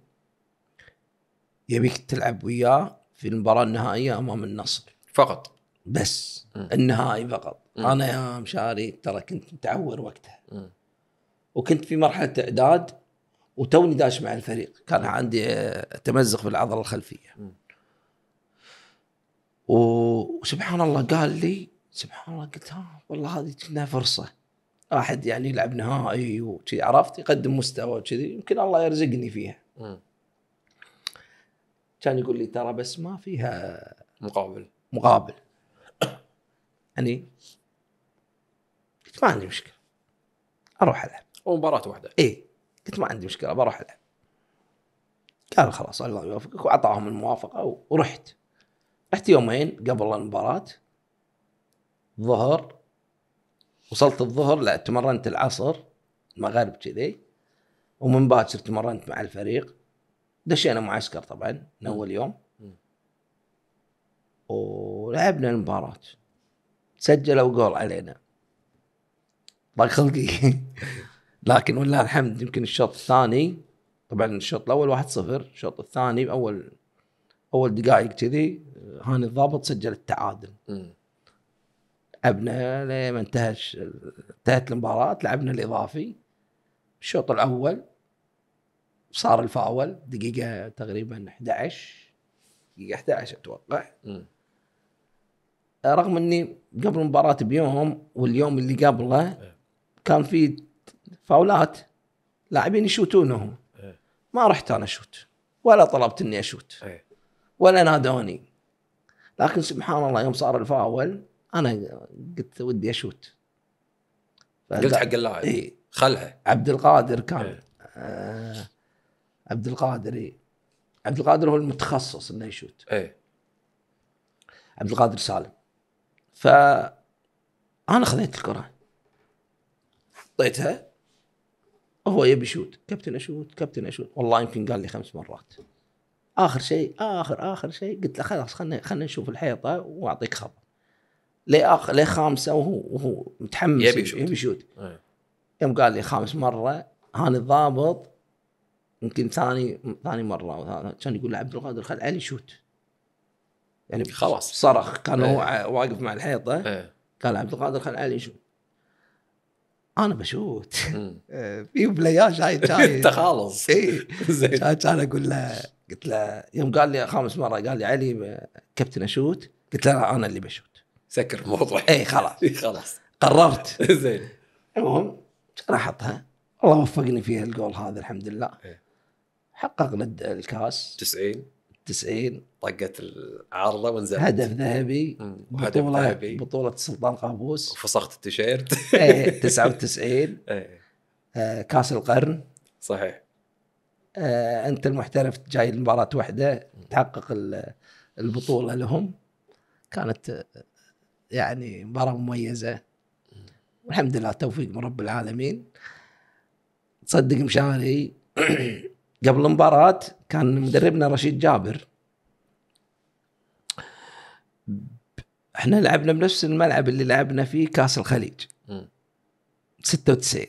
يبيك تلعب وياه في المباراه النهائيه امام النصر فقط بس م. النهائي فقط م. انا يا مشاري ترى كنت متعور وقتها م. وكنت في مرحله اعداد وتوني داش مع الفريق كان عندي آه، تمزق في العضله الخلفيه وسبحان الله قال لي سبحان الله قلت ها آه، والله هذه كنا فرصه واحد يعني يلعب نهائي وكذي عرفت يقدم مستوى وكذي يمكن الله يرزقني فيها كان يقول لي ترى بس ما فيها مقابل مقابل يعني قلت ما عندي مشكله اروح العب ومباراة واحده اي قلت ما عندي مشكله بروح العب قال خلاص الله يوفقك واعطاهم الموافقه ورحت رحت يومين قبل المباراة ظهر وصلت الظهر لا تمرنت العصر المغرب كذي ومن باكر تمرنت مع الفريق دشينا معسكر طبعا من اول يوم ولعبنا المباراة سجلوا جول علينا ضاق خلقي لكن ولله الحمد يمكن الشوط الثاني طبعا الشوط الاول 1-0 الشوط الثاني اول اول دقائق كذي هاني الضابط سجل التعادل لعبنا لما انتهش انتهت المباراة لعبنا الإضافي الشوط الأول صار الفاول دقيقة تقريبا 11 دقيقة 11 أتوقع م. رغم اني قبل المباراة بيوم واليوم اللي قبله إيه. كان في فاولات لاعبين يشوتونهم إيه. ما رحت انا اشوت ولا طلبت اني اشوت إيه. ولا نادوني لكن سبحان الله يوم صار الفاول انا قلت ودي اشوت قلت حق اللاعب إيه خلها عبد القادر كان إيه. آه عبد القادر إيه عبد القادر هو المتخصص انه يشوت إيه عبد القادر سالم ف انا خذيت الكره حطيتها هو يبي يشوت كابتن اشوت كابتن اشوت والله يمكن قال لي خمس مرات اخر شيء اخر اخر شيء قلت له خلاص خلنا خلنا نشوف الحيطه واعطيك خبر ليه خامسه وهو وهو متحمس يبي يشوت يبي يشوت يوم قال لي خامس مره هاني الضابط يمكن ثاني ثاني مره كان يقول لعبد القادر خل علي شوت يعني خلاص صرخ كان هو واقف مع الحيطه قال عبد القادر خل علي شوت انا بشوت آه، في بلايات شاي شاي انت خالص اي كان اقول له قلت له يوم قال لي خامس مره قال لي علي كابتن اشوت قلت له انا اللي بشوت سكر الموضوع اي خلاص خلاص قررت زين المهم راح احطها الله وفقني فيها الجول هذا الحمد لله حققنا الكاس 90 90 طقت العارضه ونزلت هدف ذهبي بطوله ذهبي. بطوله سلطان قابوس وفسخت التيشيرت ايه 99 ايه آه كاس القرن صحيح آه انت المحترف جاي المباراة واحده تحقق البطوله لهم كانت آه، يعني مباراه مميزه والحمد لله توفيق من رب العالمين تصدق مشاري قبل المباراه كان مدربنا رشيد جابر احنا لعبنا بنفس الملعب اللي لعبنا فيه كاس الخليج م. 96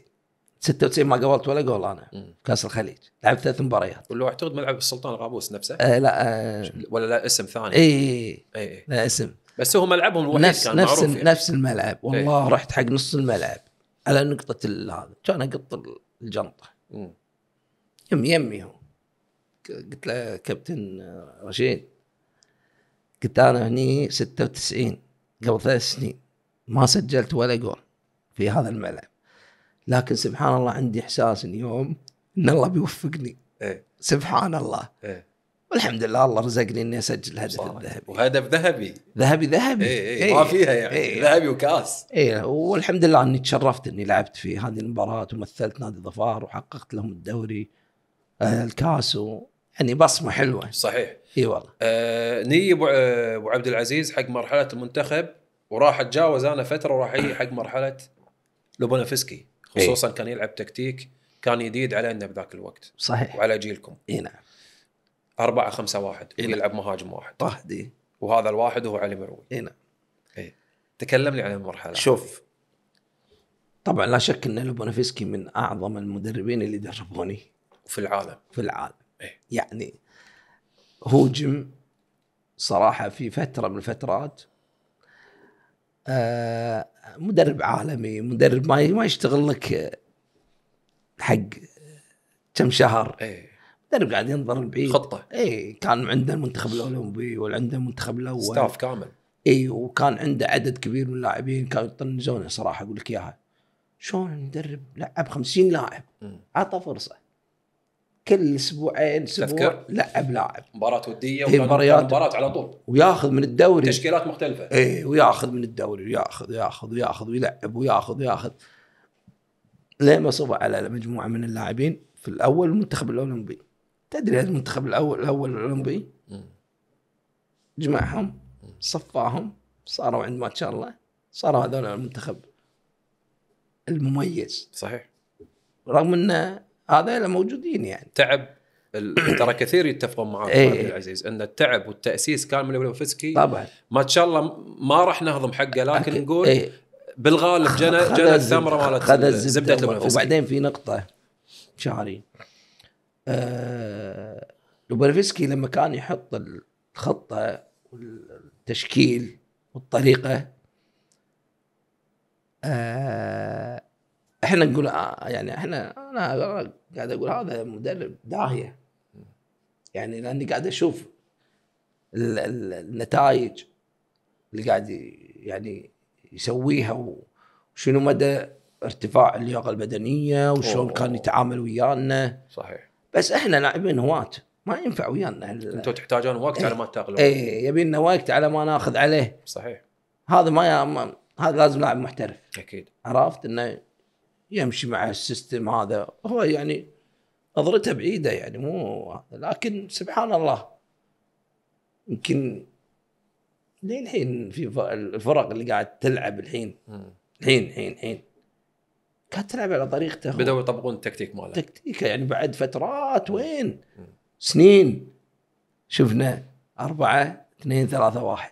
96 ما قولت ولا جول انا كاس الخليج لعبت ثلاث مباريات ولو اعتقد ملعب السلطان الغابوس نفسه آه لا آه ولا لا اسم ثاني اي اي اي إيه، إيه. لا اسم بس هو ملعبهم الوحيد نفس كان نفس معروف يعني. نفس الملعب إيه. والله ايه. رحت حق نص الملعب على نقطه هذا كان اقط الجنطه مم. يمي يمي هو قلت له كابتن آه، رشيد قلت انا هني 96 قبل ثلاث سنين ما سجلت ولا جول في هذا الملعب لكن سبحان الله عندي احساس اليوم ان الله بيوفقني إيه. سبحان الله إيه. والحمد لله الله رزقني اني اسجل هدف الذهبي وهدف ذهبي ذهبي ذهبي اي اي إيه. ما فيها يعني إيه ذهبي وكاس اي والحمد لله اني تشرفت اني لعبت في هذه المباراه ومثلت نادي ظفار وحققت لهم الدوري آه، الكاس و يعني بصمه حلوه صحيح اي والله آه ني آه، ابو عبد العزيز حق مرحله المنتخب وراح اتجاوز انا فتره وراح يجي حق مرحله لوبونافسكي خصوصا كان يلعب تكتيك كان جديد علينا بذاك الوقت صحيح وعلى جيلكم اي نعم 4 5 1 يلعب مهاجم واحد إيه؟ وهذا الواحد هو علي مروي اي نعم اي تكلمني عن المرحلة شوف طبعا لا شك ان لوبونافسكي من اعظم المدربين اللي دربوني في العالم في العالم إيه؟ يعني هوجم صراحة في فترة من الفترات آه مدرب عالمي مدرب ما ما يشتغل لك حق كم شهر إيه؟ مدرب قاعد ينظر البعيد خطة اي كان عنده المنتخب الاولمبي ولا عنده المنتخب الاول ستاف كامل اي وكان عنده عدد كبير من اللاعبين كانوا يطنزونه صراحة اقول لك اياها شلون المدرب لعب 50 لاعب عطى فرصة كل اسبوعين اسبوع لعب لاعب مباراه وديه إيه مباريات مباراه على طول وياخذ من الدوري تشكيلات مختلفه اي وياخذ من الدوري وياخذ وياخذ وياخذ ويلعب وياخذ وياخذ لين ما صب على مجموعه من اللاعبين في الاول المنتخب الاولمبي تدري هذا المنتخب الاول الاول الاولمبي جمعهم صفاهم صاروا عند ما شاء الله صاروا هذول المنتخب المميز صحيح رغم انه هذول موجودين يعني تعب ترى كثير يتفقون معاك ايه عبد العزيز ان التعب والتاسيس كان من الوفسكي طبعا ما شاء الله ما راح نهضم حقه لكن نقول ايه بالغالب جنى جنى الثمره مالت زبده لبنفسكي وبعدين في نقطه شعري آه لوبرفسكي لما كان يحط الخطه والتشكيل والطريقه آه احنا نقول آه، آه، يعني احنا انا قاعد اقول هذا مدرب داهيه يعني لاني قاعد اشوف النتائج اللي قاعد يعني يسويها وشنو مدى ارتفاع اللياقه البدنيه وشلون كان يتعامل ويانا صحيح بس احنا لاعبين هواة ما ينفع ويانا انتم تحتاجون وقت ايه على ما تاقلون اي يبي لنا وقت على ما ناخذ عليه صحيح هذا ما, ما هذا لازم لاعب محترف اكيد عرفت انه يمشي مع السيستم هذا هو يعني نظرته بعيده يعني مو لكن سبحان الله يمكن للحين في الفرق اللي قاعد تلعب الحين الحين الحين الحين قاعد تلعب على طريقته بدأوا يطبقون التكتيك ماله تكتيكه يعني بعد فترات وين سنين شفنا أربعة اثنين ثلاثة واحد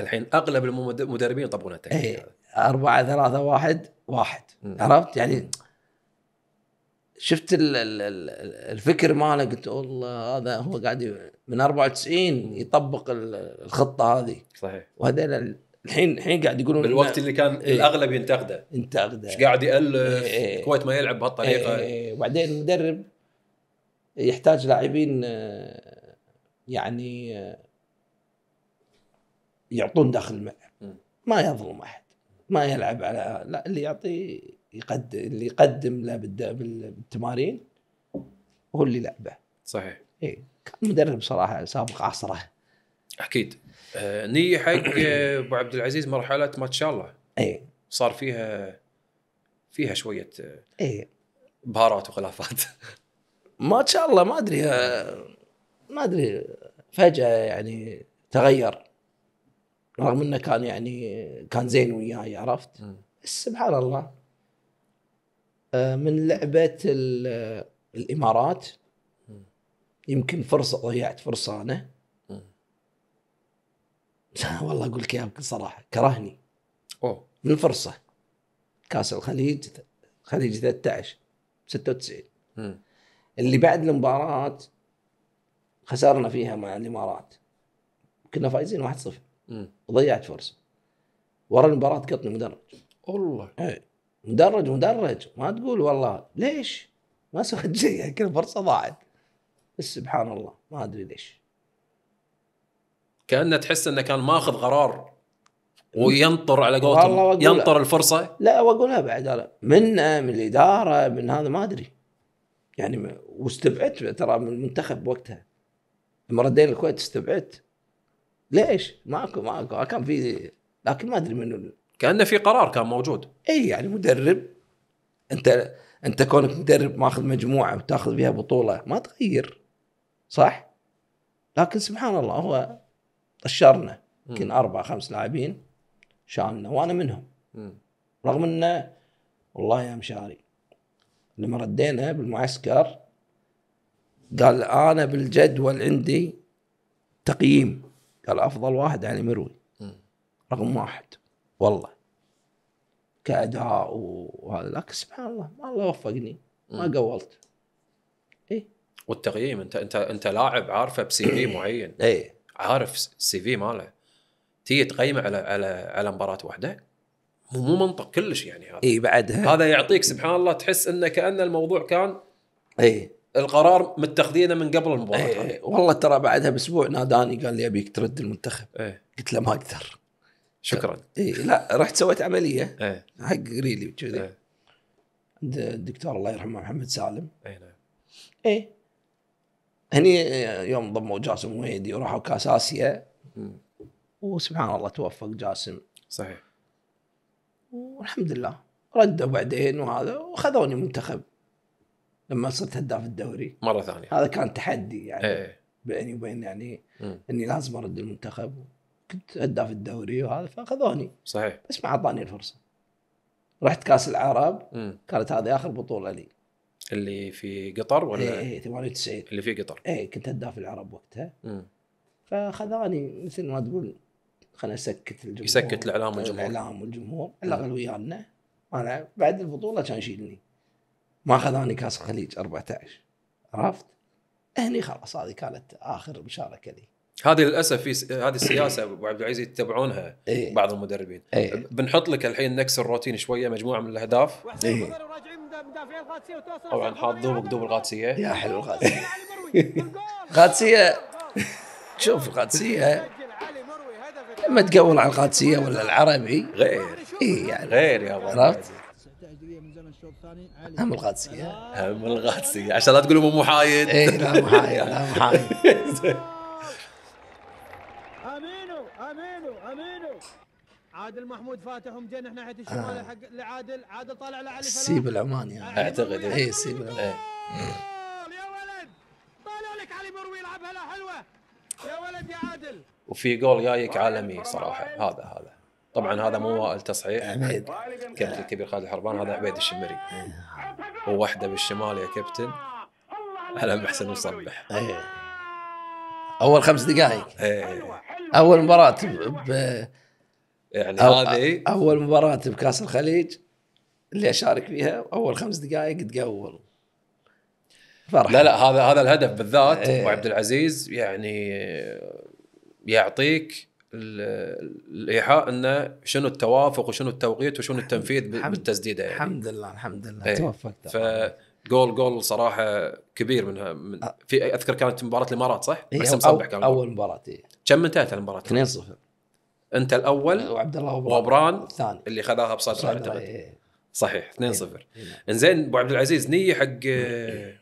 الحين أغلب المدربين يطبقون التكتيك إيه، أربعة ثلاثة واحد واحد عرفت يعني شفت الفكر ماله قلت والله هذا هو قاعد من 94 يطبق الخطه هذه صحيح وهذا الحين الحين قاعد يقولون بالوقت اللي كان إيه الاغلب ينتقده ينتقده ايش قاعد يالف إيه الكويت إيه. ما يلعب بهالطريقه إيه إيه, إيه. وبعدين المدرب يحتاج لاعبين آه، يعني آه، يعطون داخل الملعب ما يظلم احد ما يلعب على لا اللي يعطي يقدم اللي يقدم له بالتمارين هو اللي لعبه صحيح اي كان مدرب صراحه سابق عصره اكيد آه ني حق آه، ابو عبد العزيز مرحله ما شاء الله اي صار فيها فيها شويه آه، اي بهارات وخلافات ما شاء الله ما ادري آه، ما ادري فجاه يعني تغير رغم انه كان يعني كان زين وياي عرفت بس سبحان الله آه، من لعبه الامارات يمكن فرصه ضيعت فرصه انا والله اقول لك اياها بكل صراحه كرهني اوه من فرصه كاس الخليج خليج 13 96 اللي بعد المباراه خسرنا فيها مع الامارات كنا فايزين 1-0 ضيعت فرصه ورا المباراه قطني مدرج والله اي مدرج مدرج ما تقول والله ليش؟ ما سويت شيء يعني كل فرصه ضاعت بس سبحان الله ما ادري ليش كانه تحس انه كان ماخذ قرار وينطر على قولتهم ينطر الفرصه لا واقولها بعد انا منه من الاداره من هذا ما ادري يعني واستبعدت ترى من المنتخب وقتها لما ردينا الكويت استبعدت ليش؟ ماكو ماكو كان في لكن ما ادري منو كانه في قرار كان موجود اي يعني مدرب انت انت كونك مدرب ماخذ مجموعه وتاخذ فيها بطوله ما تغير صح؟ لكن سبحان الله هو طشرنا يمكن اربع خمس لاعبين شالنا وانا منهم م. رغم انه والله يا مشاري لما ردينا بالمعسكر قال انا بالجدول عندي تقييم قال افضل واحد علي يعني مروي رقم واحد والله كاداء وهذا لكن سبحان الله ما الله وفقني ما قولت اي والتقييم انت انت انت لاعب عارفه بسي في معين اي عارف السي في ماله تيجي تقيمه على على على مباراه واحده مو مو منطق كلش يعني هذا اي بعدها هذا يعطيك سبحان الله تحس انه كان الموضوع كان اي القرار متخذينه من قبل المباراه ايه والله ترى بعدها باسبوع ناداني قال لي ابيك ترد المنتخب ايه قلت له ما اقدر شكرا اي لا رحت سويت عمليه ايه حق ريلي كذي ايه عند الدكتور الله يرحمه محمد سالم اي نعم اي هني يوم ضموا جاسم وهيدي وراحوا كاس اسيا وسبحان الله توفق جاسم صحيح والحمد لله ردوا بعدين وهذا وخذوني منتخب لما صرت هداف الدوري مره ثانيه هذا كان تحدي يعني ايه. بيني وبين يعني م. اني لازم ارد المنتخب كنت هداف الدوري وهذا فاخذوني صحيح بس ما اعطاني الفرصه رحت كاس العرب م. كانت هذه اخر بطوله لي اللي في قطر ولا؟ اي اي 98 اللي في قطر اي كنت هداف العرب وقتها م. فخذاني مثل ما تقول خلنا اسكت الجمهور يسكت الاعلام والجمهور الاعلام والجمهور الا ويانا انا بعد البطوله كان يشيلني ما خذوني كاس الخليج 14 عرفت؟ هني خلاص هذه كانت اخر مشاركه لي هذه للاسف في هذه السياسه ابو عبد العزيز يتبعونها إيه؟ بعض المدربين إيه؟ بنحط لك الحين نكسر الروتين شويه مجموعه من الاهداف إيه؟ طبعا حاط دوبك دوب القادسيه يا حلو القادسيه القادسيه شوف القادسيه لما تقول على القادسيه ولا العربي غير اي يعني غير يا ابو عرفت هم القادسية هم القادسية عشان لا تقولوا مو محايد اي لا محايد لا محايد امينو امينو امينو عادل محمود فاتح ومجنح ناحيه الشمال آه. حق لعادل عادل طالع لعلي فلان سيب العمان يعني. اعتقد اي سيب العمان إيه. يا ولد طالع لك علي مروي يلعبها لا حلوه يا ولد يا عادل وفي جول جايك عالمي صراحه هذا هذا طبعا هذا مو وائل تصحيح كابتن الكبير خالد الحربان هذا عبيد الشمري آه. ووحده بالشمال يا كابتن على محسن مصبح ايه اول خمس دقائق ايه اول مباراه ب... يعني أو... هذه اول مباراه بكاس الخليج اللي اشارك فيها اول خمس دقائق تقول فرح لا لا هذا هذا الهدف بالذات إيه. ابو إيه. عبد العزيز يعني يعطيك الايحاء انه شنو التوافق وشنو التوقيت وشنو التنفيذ بالتسديده يعني الحمد لله الحمد لله ايه. توفقت فجول جول صراحه كبير منها من في اذكر كانت مباراه الامارات صح؟ إيه كان اول مباراه إيه. كم انتهت المباراه؟ 2-0 انت الاول أه، وعبد الله وبران الثاني اللي خذاها بصدره اعتقد إيه. صحيح 2-0 إيه. إيه. زين ابو عبد العزيز نيه حق آه،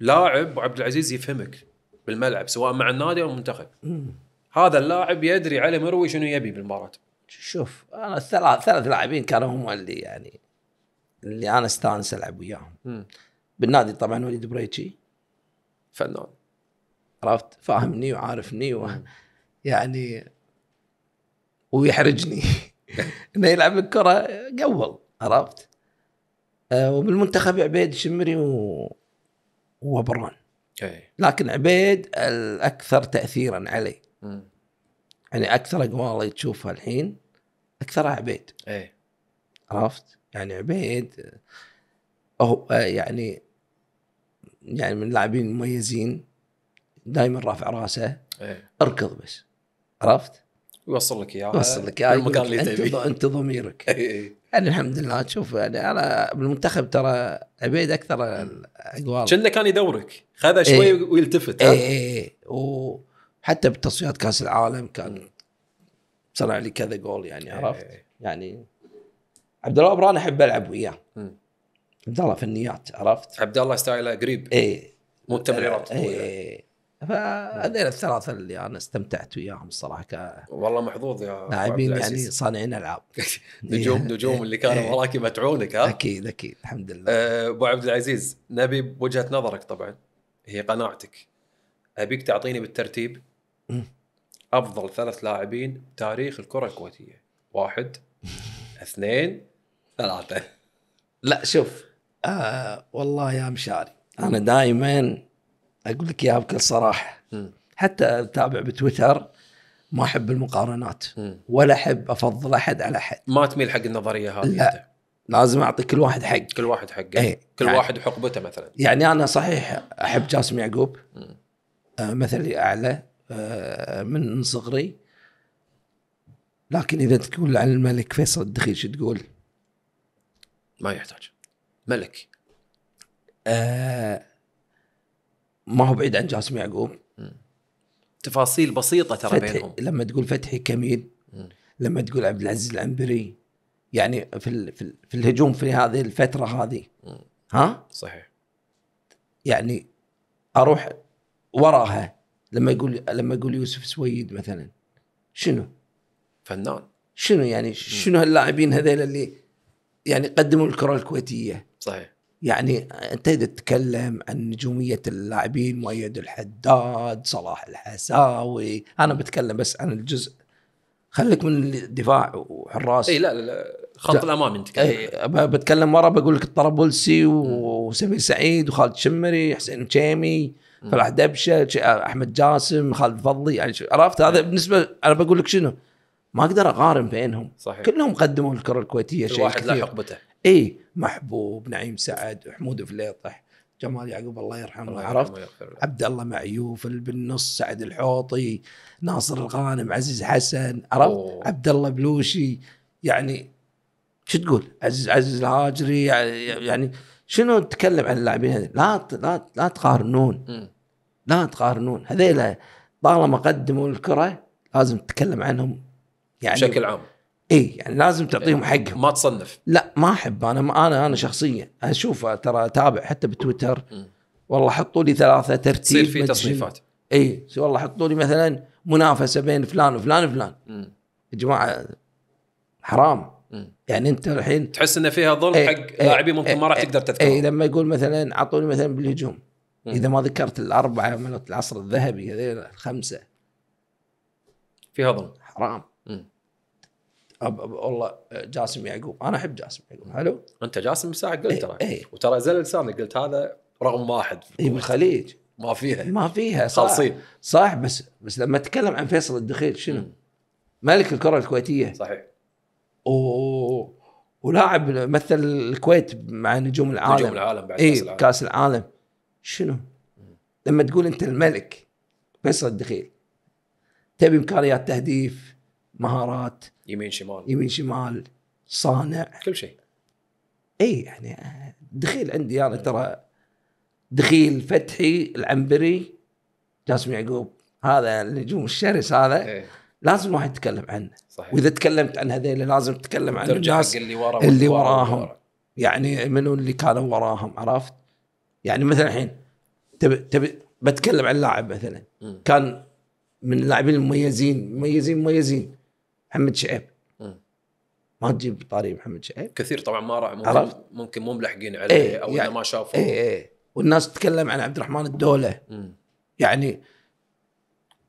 لاعب ابو عبد العزيز يفهمك بالملعب سواء مع النادي او المنتخب هذا اللاعب يدري علي مروي شنو يبي بالمباراه شوف انا الثلاث ثلاث لاعبين كانوا هم اللي يعني اللي انا استانس العب وياهم بالنادي طبعا وليد بريتشي فنان عرفت فاهمني وعارفني و... يعني ويحرجني انه يلعب الكره قبل عرفت آه وبالمنتخب عبيد شمري و... وبران إيه. لكن عبيد الاكثر تاثيرا علي يعني اكثر اقوال اللي تشوفها الحين اكثرها عبيد ايه عرفت؟ يعني عبيد آه، هو آه، يعني يعني من اللاعبين المميزين دائما رافع راسه ايه اركض بس عرفت؟ يوصل لك اياه يوصل لك اياه المكان اللي تبيه انت ضميرك ايه يعني الحمد لله تشوف يعني انا بالمنتخب ترى عبيد اكثر الاقوال كنا كان يدورك خذ إيه. شوي ايه ويلتفت إيه، اي اي و حتى بتصفيات كاس العالم كان صنع لي كذا جول يعني إيه. عرفت يعني عبد الله بران احب العب وياه عبد الله فنيات عرفت عبد الله ستايله قريب اي مو التمريرات اي فهذين الثلاثه اللي انا استمتعت وياهم الصراحه ك... والله محظوظ يا لاعبين يعني صانعين العاب نجوم إيه. نجوم اللي كانوا وراك إيه. يمتعونك ها اكيد اكيد الحمد لله آه، ابو عبد العزيز نبي بوجهه نظرك طبعا هي قناعتك ابيك تعطيني بالترتيب افضل ثلاث لاعبين تاريخ الكره الكويتيه واحد اثنين ثلاثه لا شوف آه والله يا مشاري انا دائما اقول لك اياها بكل صراحه حتى اتابع بتويتر ما احب المقارنات ولا احب افضل احد على احد ما تميل حق النظريه هذه لا انت. لازم اعطي كل واحد حق كل واحد حقه ايه. كل يعني. واحد وحقبته مثلا يعني انا صحيح احب جاسم يعقوب آه مثلي اعلى آه، من صغري لكن اذا تقول عن الملك فيصل الدخيل شو تقول ما يحتاج ملك آه، ما هو بعيد عن جاسم يعقوب تفاصيل بسيطه ترى بينهم لما تقول فتحي كميل م. لما تقول عبد العزيز العنبري يعني في في, في الهجوم في هذه الفتره هذه م. ها صحيح يعني اروح وراها لما يقول لما يقول يوسف سويد مثلا شنو؟ فنان شنو يعني شنو هاللاعبين هذيل اللي يعني قدموا الكره الكويتيه صحيح يعني انت تتكلم عن نجوميه اللاعبين مؤيد الحداد صلاح الحساوي انا بتكلم بس عن الجزء خليك من الدفاع وحراس اي لا لا, خط الخط الامامي انت بتكلم ورا بقول لك الطرابلسي وسمير سعيد وخالد شمري حسين شيمي فلاح دبشه آه، احمد جاسم خالد فضلي يعني عرفت هذا نعم. بالنسبه انا بقول لك شنو ما اقدر اقارن بينهم صحيح. كلهم قدموا الكره الكويتيه شيء واحد له حقبته اي محبوب نعيم سعد حمود فليطح جمال يعقوب الله يرحمه الله عرفت عبد الله معيوف بالنص سعد الحوطي ناصر الغانم عزيز حسن عرفت أوه. عبد الله بلوشي يعني شو تقول عزيز عزيز الهاجري يعني, يعني شنو تتكلم عن اللاعبين هذول لا لا لا تقارنون لا تقارنون هذيلا طالما قدموا الكره لازم تتكلم عنهم يعني بشكل عام اي يعني لازم تعطيهم يعني حقهم ما تصنف لا ما احب انا انا انا شخصيا اشوف ترى اتابع حتى بتويتر والله حطوا لي ثلاثه ترتيب يصير في تصنيفات اي والله حطوا لي مثلا منافسه بين فلان وفلان وفلان يا جماعه حرام يعني انت الحين تحس ان فيها ظلم ايه حق ايه لاعبين ممكن ايه, إيه،, إيه، ما راح تقدر تذكرهم اي لما يقول مثلا اعطوني مثلا بالهجوم مم. اذا ما ذكرت الاربعه من العصر الذهبي هذول الخمسه فيها ظلم حرام مم. أب أب والله جاسم يعقوب انا احب جاسم يعقوب حلو انت جاسم من ساعه قلت إيه، ترى ايه وترى زل لسانك قلت هذا رقم واحد اي بالخليج ما فيها ما فيها صح خلصين. صح بس بس لما اتكلم عن فيصل الدخيل شنو؟ ملك الكره الكويتيه صحيح و... ولاعب مثل الكويت مع نجوم العالم نجوم العالم بعد إيه كاس العالم كاس العالم شنو؟ لما تقول انت الملك فيصل الدخيل تبي امكانيات تهديف مهارات يمين شمال يمين شمال صانع كل شيء اي يعني دخيل عندي انا ترى دخيل فتحي العنبري جاسم يعقوب هذا النجوم الشرس هذا إيه. لازم الواحد يتكلم عنه صحيح. واذا تكلمت عن هذيل لازم تتكلم عن الناس اللي, ورا اللي وراهم ورا. يعني منو اللي كانوا وراهم عرفت؟ يعني مثلا الحين تبي تبي بتكلم عن لاعب مثلا م. كان من اللاعبين المميزين مميزين مميزين محمد شعيب ما تجيب طاري محمد شعيب كثير طبعا ما راح ممكن, عرفت. ممكن مو ملحقين عليه ايه او يعني ما شافوه ايه ايه والناس تتكلم عن عبد الرحمن الدوله م. يعني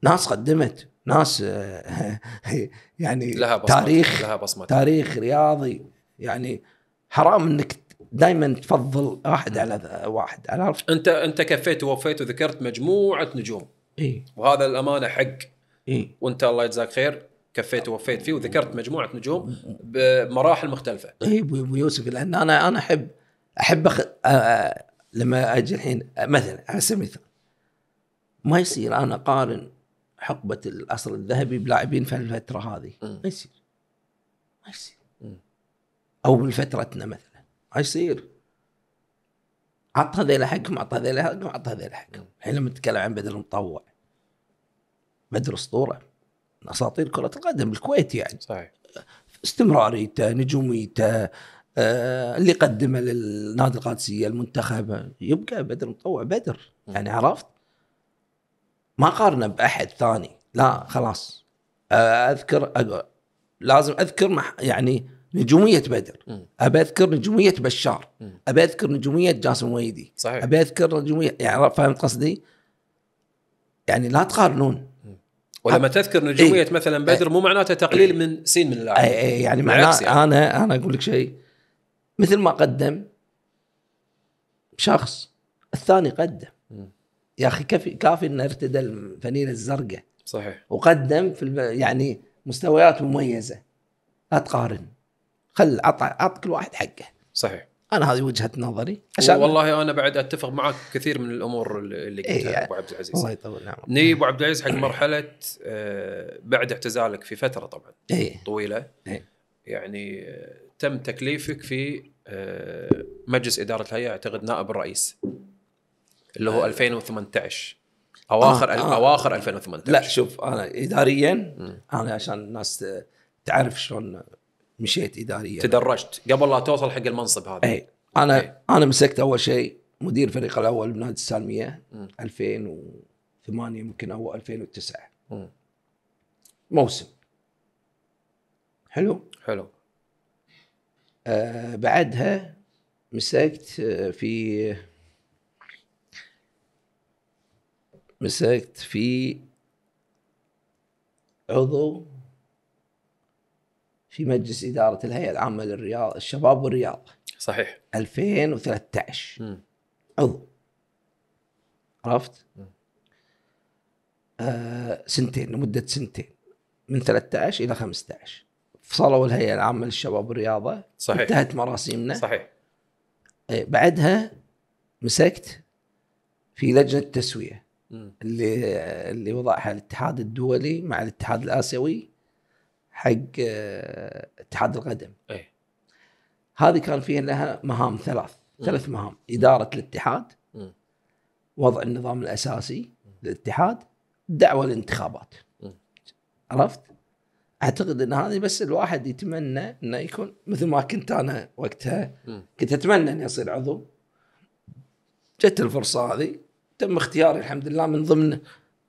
ناس قدمت ناس آه، يعني لها بصمت. تاريخ لها بصمت. تاريخ رياضي يعني حرام انك دائما تفضل واحد على واحد على عرفت انت انت كفيت ووفيت وذكرت مجموعه نجوم اي وهذا الامانه حق اي وانت الله يجزاك خير كفيت ووفيت فيه وذكرت مجموعه نجوم بمراحل مختلفه اي ابو يوسف لان انا انا احب احب أخ... أه, آه، لما اجي الحين آه، مثلا على سبيل المثال ما يصير انا اقارن حقبه العصر الذهبي بلاعبين في الفتره هذه ما يصير ما يصير او بفترتنا مثلا ما يصير عط هذا حقهم عط هذا حقهم عط هذا حقهم الحين لما نتكلم عن بدر المطوع بدر اسطوره من اساطير كره القدم الكويت يعني صحيح استمراريته نجوميته آه، اللي قدمه للنادي القادسيه المنتخب يبقى بدر مطوع بدر يعني عرفت ما قارنه باحد ثاني لا خلاص اذكر أقول. لازم اذكر مح يعني نجوميه بدر ابي اذكر نجوميه بشار ابي اذكر نجوميه جاسم ويدي صحيح ابي اذكر نجوميه يعني فاهم قصدي؟ يعني لا تقارنون ولما تذكر نجوميه ايه مثلا بدر مو معناته تقليل ايه من سين من اللاعب ايه ايه يعني معناته يعني. انا انا اقول لك شيء مثل ما قدم شخص الثاني قدم يا اخي كافي كافي انه ارتدى الفنيله الزرقاء صحيح وقدم في يعني مستويات مميزه لا تقارن خل عط عط كل واحد حقه صحيح انا هذه وجهه نظري عشان والله انا بعد اتفق معك كثير من الامور اللي قلتها إيه يعني ابو عبد العزيز الله يطول عمرك ني ابو عبد العزيز حق مرحله آه بعد اعتزالك في فتره طبعا إيه طويله إيه يعني آه، تم تكليفك في آه مجلس اداره الهيئه اعتقد نائب الرئيس اللي هو 2018 آه. اواخر آه. آه. اواخر 2018 لا شوف انا اداريا انا عشان الناس تعرف شلون مشيت اداريا تدرجت قبل لا توصل حق المنصب هذا اي انا أي. انا مسكت اول شيء مدير الفريق الاول بنادي السالميه 2008 يمكن او 2009 مم. موسم حلو حلو آه بعدها مسكت آه، في مسكت في عضو في مجلس إدارة الهيئة العامة للرياض الشباب والرياضة صحيح 2013 م. عضو عرفت؟ آه سنتين لمدة سنتين من 13 إلى 15 فصلوا الهيئة العامة للشباب والرياضة صحيح انتهت مراسيمنا صحيح إيه، بعدها مسكت في لجنة التسوية اللي اللي وضعها الاتحاد الدولي مع الاتحاد الاسيوي حق آه، اتحاد القدم. اي هذه كان فيها لها مهام ثلاث، ثلاث مهام، اداره الاتحاد م. وضع النظام الاساسي م. للاتحاد، دعوه للانتخابات. عرفت؟ اعتقد ان هذه بس الواحد يتمنى انه يكون مثل ما كنت انا وقتها م. كنت اتمنى اني اصير عضو جت الفرصه هذه تم اختياري الحمد لله من ضمن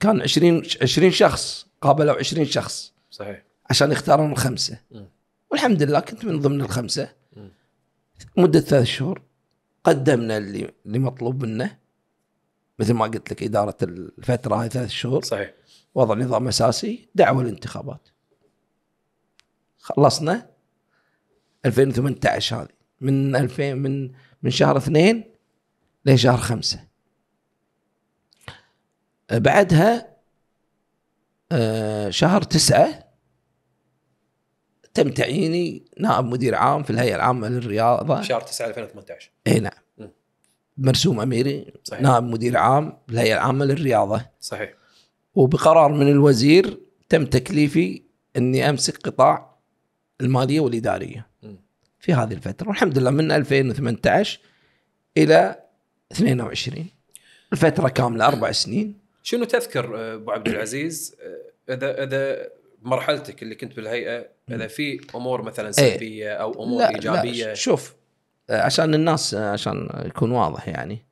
كان 20 20 شخص قابلوا 20 شخص صحيح عشان يختارون الخمسه م. والحمد لله كنت من ضمن الخمسه م. مده ثلاث شهور قدمنا اللي اللي مطلوب منه مثل ما قلت لك اداره الفتره هاي ثلاث شهور صحيح وضع نظام اساسي دعوه الانتخابات خلصنا 2018 هذه من 2000 من من شهر اثنين لشهر خمسه بعدها آه، شهر تسعة تم تعييني نائب مدير عام في الهيئة العامة للرياضة شهر 9 2018 اي نعم مرسوم أميري صحيح. نائب مدير عام بالهيئة الهيئة العامة للرياضة صحيح وبقرار من الوزير تم تكليفي أني أمسك قطاع المالية والإدارية م. في هذه الفترة والحمد لله من 2018 إلى 22 الفترة كاملة أربع سنين شنو تذكر آه، ابو عبد العزيز آه، اذا اذا مرحلتك اللي كنت بالهيئه اذا في امور مثلا إيه. سلبيه او امور لا ايجابيه لا شوف آه، عشان الناس عشان يكون واضح يعني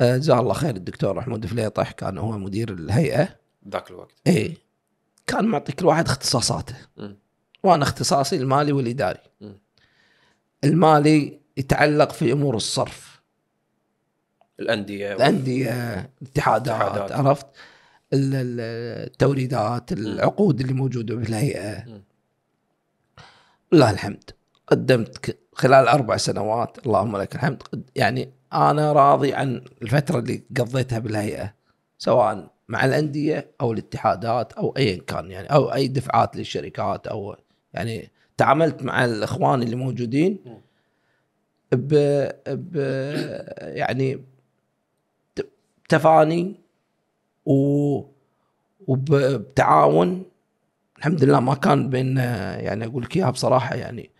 جزاه الله خير الدكتور محمود فليطح كان هو مدير الهيئه ذاك الوقت اي كان معطي كل واحد اختصاصاته م. وانا اختصاصي المالي والاداري م. المالي يتعلق في امور الصرف الانديه الانديه الاتحادات عرفت التوريدات العقود اللي موجوده بالهيئه لله الحمد قدمت خلال اربع سنوات اللهم لك الحمد يعني انا راضي عن الفتره اللي قضيتها بالهيئه سواء مع الانديه او الاتحادات او ايا كان يعني او اي دفعات للشركات او يعني تعاملت مع الاخوان اللي موجودين ب, ب يعني تفاني و وبتعاون الحمد لله ما كان بين يعني اقول لك اياها بصراحه يعني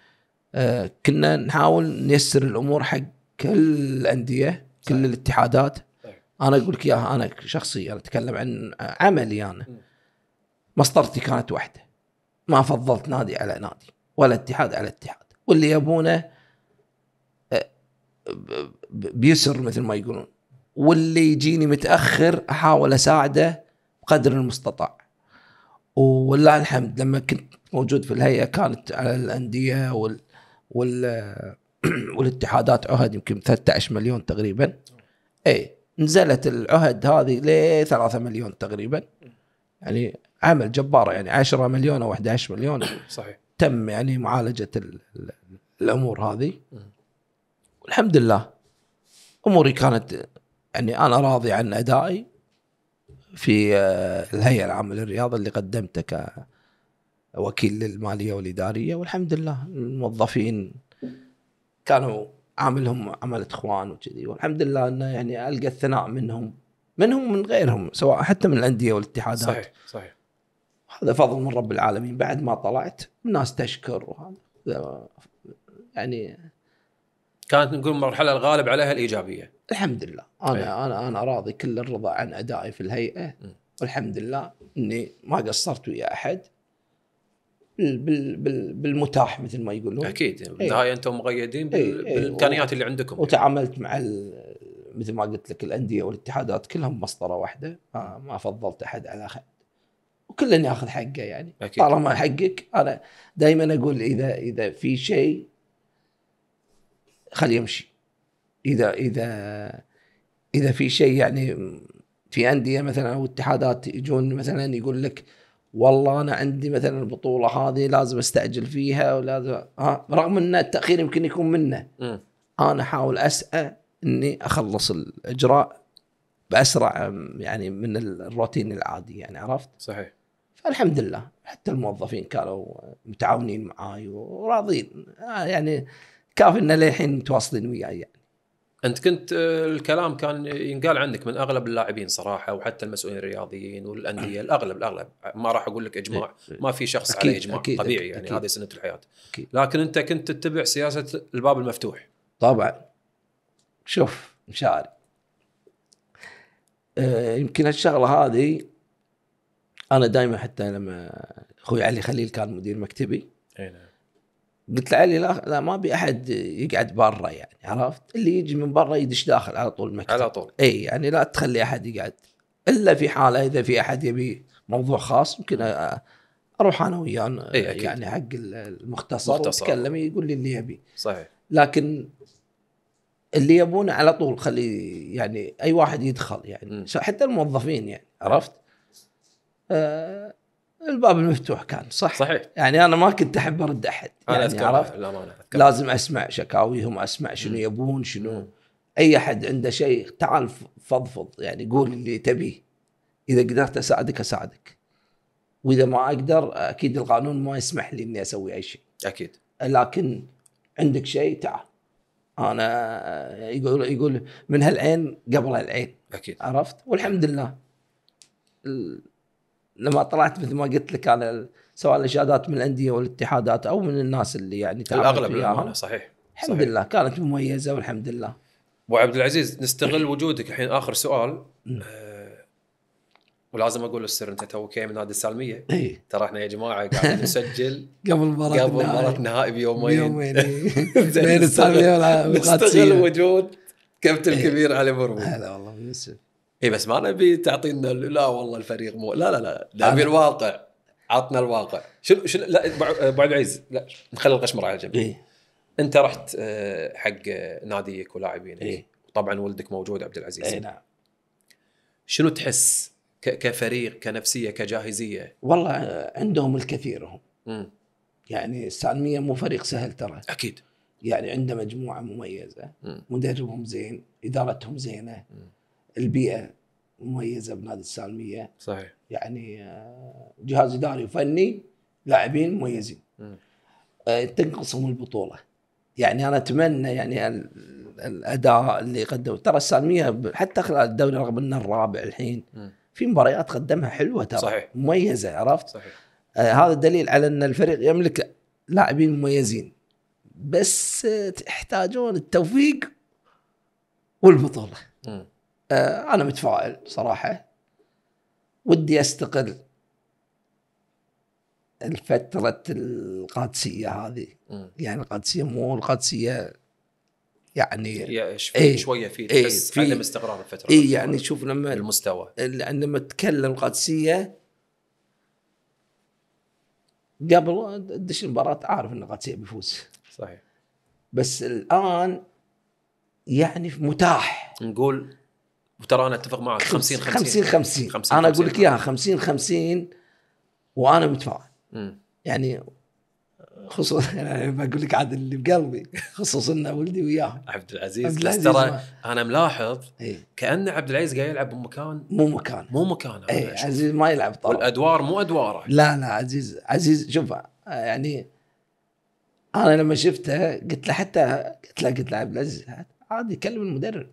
آه، كنا نحاول نيسر الامور حق كل الانديه كل صحيح. الاتحادات صحيح. انا اقول لك اياها انا شخصيا اتكلم عن عملي انا مسطرتي كانت واحده ما فضلت نادي على نادي ولا اتحاد على اتحاد واللي يبونه آه، بيسر مثل ما يقولون واللي يجيني متاخر احاول اساعده بقدر المستطاع ولله الحمد لما كنت موجود في الهيئه كانت على الانديه وال, وال والاتحادات عهد يمكن 13 مليون تقريبا اي نزلت العهد هذه ل 3 مليون تقريبا يعني عمل جبار يعني 10 مليون او 11 مليون صحيح تم يعني معالجه ال ال الامور هذه والحمد لله اموري كانت اني انا راضي عن ادائي في آه، الهيئه العامه للرياضه اللي قدمته كوكيل للماليه والاداريه والحمد لله الموظفين كانوا عاملهم عمل اخوان وكذي والحمد لله انه يعني القى الثناء منهم منهم ومن غيرهم سواء حتى من الانديه والاتحادات صحيح صحيح هذا فضل من رب العالمين بعد ما طلعت الناس تشكر وهذا يعني كانت نقول المرحله الغالب عليها الايجابيه الحمد لله انا أيه. انا انا راضي كل الرضا عن ادائي في الهيئه م. والحمد لله اني ما قصرت ويا احد بال بال بالمتاح مثل ما يقولون اكيد يعني إيه. بالنهايه انتم مقيدين بالامكانيات أيه. بالامكانيات اللي عندكم وتعاملت مع مثل ما قلت لك الانديه والاتحادات كلهم مسطره واحده ما, فضلت احد على احد وكلنا ياخذ حقه يعني أكيد. طالما حقك انا دائما اقول اذا اذا في شيء خليه يمشي اذا اذا اذا في شيء يعني في انديه مثلا او اتحادات يجون مثلا يقول لك والله انا عندي مثلا البطوله هذه لازم استعجل فيها ولازم ها رغم ان التاخير يمكن يكون منه م. انا احاول اسعى اني اخلص الاجراء باسرع يعني من الروتين العادي يعني عرفت؟ صحيح فالحمد لله حتى الموظفين كانوا متعاونين معاي وراضين آه، يعني كافي ان للحين متواصلين وياي يعني انت كنت آه، الكلام كان ينقال عنك من اغلب اللاعبين صراحه وحتى المسؤولين الرياضيين والانديه الاغلب الاغلب ما راح اقول لك اجماع إيه، إيه. ما في شخص عليه اجماع أكيد طبيعي أكيد يعني أكيد هذه سنه الحياه أكيد لكن انت كنت تتبع سياسه الباب المفتوح طبعا شوف مشاعري آه، يمكن هالشغله هذه انا دائما حتى لما اخوي علي خليل كان مدير مكتبي اي نعم قلت لعلي لا, لا ما ابي احد يقعد برا يعني عرفت اللي يجي من برا يدش داخل على طول المكتب على طول اي يعني لا تخلي احد يقعد الا في حاله اذا في احد يبي موضوع خاص ممكن اروح انا وياه يعني, إيه يعني حق المختصر واتكلم يقول لي اللي يبي صحيح لكن اللي يبونه على طول خلي يعني اي واحد يدخل يعني م. حتى الموظفين يعني عرفت؟ آه الباب المفتوح كان صح صحيح يعني انا ما كنت احب ارد احد أنا يعني أذكر عرفت أذكر. لازم اسمع شكاويهم اسمع شنو يبون شنو اي احد عنده شيء تعال فضفض يعني قول اللي تبيه اذا قدرت اساعدك اساعدك واذا ما اقدر اكيد القانون ما يسمح لي اني اسوي اي شيء اكيد لكن عندك شيء تعال انا يقول يقول من هالعين قبل هالعين اكيد عرفت والحمد لله لما طلعت مثل ما قلت لك انا سواء الاشادات من الانديه والاتحادات او من الناس اللي يعني الاغلب فيها. صحيح الحمد صحيح. لله كانت مميزه والحمد لله ابو عبد العزيز نستغل وجودك الحين اخر سؤال آه، ولازم اقول السر انت تو كاي من نادي السالميه ترى احنا يا جماعه قاعدين نسجل قبل مباراه قبل مباراه النهائي بيومين بيومين بين السالميه والقادسيه نستغل وجود كابتن الكبير علي مرمي هلا والله يوسف اي بس ما نبي تعطينا لا والله الفريق مو لا لا لا نبي الواقع عطنا الواقع شنو شنو لا ابو عبد العزيز لا نخلي القشمر على جنب إيه؟ انت رحت آه، حق آه، ناديك ولاعبينك إيه؟ طبعا ولدك موجود عبد العزيز اي نعم شنو تحس كفريق كنفسيه كجاهزيه والله آه، عندهم الكثير هم م. يعني السالميه مو فريق سهل ترى اكيد يعني عنده مجموعه مميزه مدربهم زين ادارتهم زينه م. البيئه مميزه بنادي السالميه صحيح يعني آه، جهاز اداري وفني لاعبين مميزين آه، تنقصهم البطوله يعني انا اتمنى يعني الاداء اللي قدمه ترى السالميه حتى خلال الدوري رغم انه الرابع الحين في مباريات قدمها حلوه ترى صحيح. مميزه عرفت صحيح. آه هذا دليل على ان الفريق يملك لاعبين مميزين بس آه، تحتاجون التوفيق والبطوله م. آه، انا متفائل صراحه ودي استقل الفترة القادسية هذه م. يعني القادسية مو القادسية يعني في ايه شويه في ايه بس في عدم استقرار الفتره اي يعني شوف لما المستوى لما تكلم القادسيه قبل تدش المباراه عارف ان القادسيه بيفوز صحيح بس الان يعني متاح نقول وترى انا اتفق معك 50 50 50 50 انا اقول لك اياها 50 50 وانا متفائل يعني خصوصا يعني بقول لك عاد اللي بقلبي خصوصا ان ولدي وياه عبد العزيز بس ترى انا ملاحظ ايه؟ كان عبد العزيز قاعد يلعب بمكان مو مكان مو مكان ايه عزيز ما يلعب طبعا والادوار مو ادواره لا لا عزيز عزيز شوف يعني انا لما شفته قلت له حتى قلت له قلت له عبد العزيز عادي كلم المدرب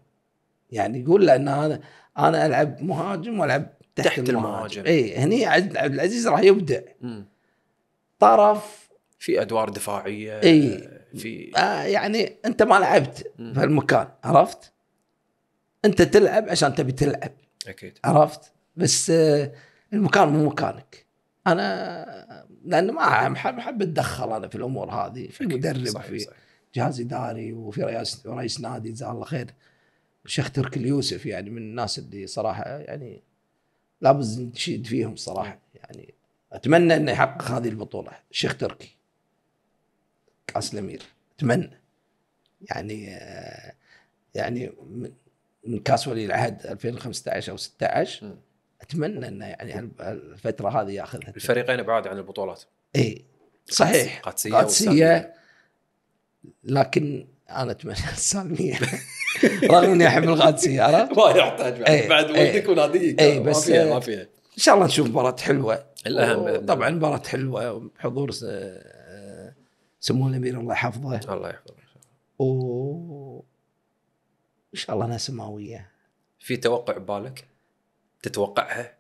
يعني يقول له ان انا انا العب مهاجم والعب تحت, تحت المهاجم, المهاجم. اي هني عبد العزيز راح يبدع طرف في ادوار دفاعيه اي في آه يعني انت ما لعبت في المكان عرفت؟ انت تلعب عشان تبي تلعب اكيد عرفت؟ بس آه المكان مو مكانك انا لان ما احب اتدخل انا في الامور هذه في مدرب في جهاز اداري وفي رئيس رئيس نادي جزاه الله خير الشيخ تركي اليوسف يعني من الناس اللي صراحه يعني لابد نشيد فيهم صراحه يعني اتمنى انه يحقق هذه البطوله الشيخ تركي كاس الامير اتمنى يعني آه، يعني من كاس ولي العهد 2015 او 16 اتمنى انه يعني الفتره هذه ياخذها الفريقين بعاد عن البطولات اي صحيح قادسيه قادسيه لكن انا اتمنى السالميه رغم اني احب القادسيه عرفت؟ إيه، إيه، ما يحتاج بعد, بعد ولدك وناديك اي بس ما فيها ما فيها ان شاء الله نشوف مباراه حلوه الاهم طبعا مباراه حلوه وحضور سمو الامير الله يحفظه الله يحفظه و ان شاء الله ناس سماويه في توقع ببالك؟ تتوقعها؟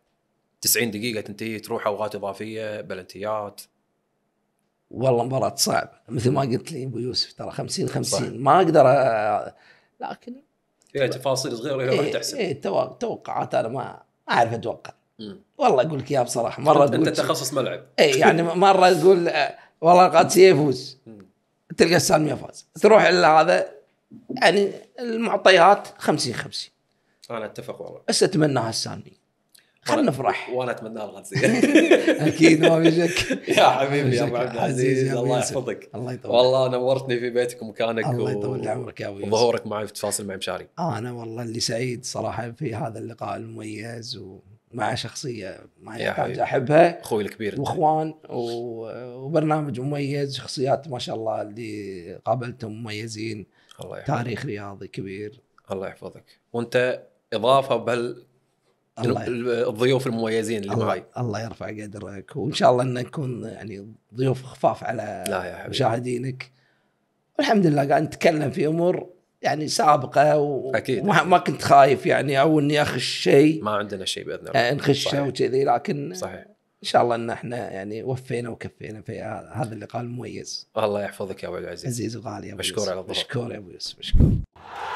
90 دقيقة تنتهي تروح اوقات اضافية بلنتيات والله مباراة صعبة مثل ما قلت لي ابو يوسف ترى 50 50 ما اقدر لكن فيها تفاصيل صغيره وهي واحده احسن اي توقعات انا ما اعرف اتوقع والله اقول لك اياها بصراحه مره انت تخصص ملعب اي يعني مره تقول آه، والله القادسيه يفوز تلقى السالم فاز تروح الى هذا يعني المعطيات 50 50 انا اتفق والله بس اتمناها السالميه خلنا نفرح وانا اتمنى لها الغنسيه اكيد ما في شك يا حبيبي يا ابو عبد العزيز الله يحفظك الله يطول والله نورتني في بيتك ومكانك الله يطول عمرك يا ابو وظهورك معي في تفاصيل مع مشاري انا والله اللي سعيد صراحه في هذا اللقاء المميز ومع شخصيه ما يحتاج احبها اخوي الكبير واخوان وبرنامج مميز شخصيات ما شاء الله اللي قابلتهم مميزين الله يحفظك. تاريخ رياضي كبير الله يحفظك وانت اضافه بهال الضيوف المميزين اللي معي الله يرفع قدرك وان شاء الله ان نكون يعني ضيوف خفاف على مشاهدينك والحمد لله قاعد نتكلم في امور يعني سابقه و... اكيد ما كنت خايف يعني او اني اخش شيء ما عندنا شيء باذن الله آه، نخشه وكذي لكن صحيح ان شاء الله ان احنا يعني وفينا وكفينا في هذا اللقاء المميز الله يحفظك يا ابو العزيز عزيز وغالي يا ابو مشكور على الضغط مشكور يا ابو يوسف مشكور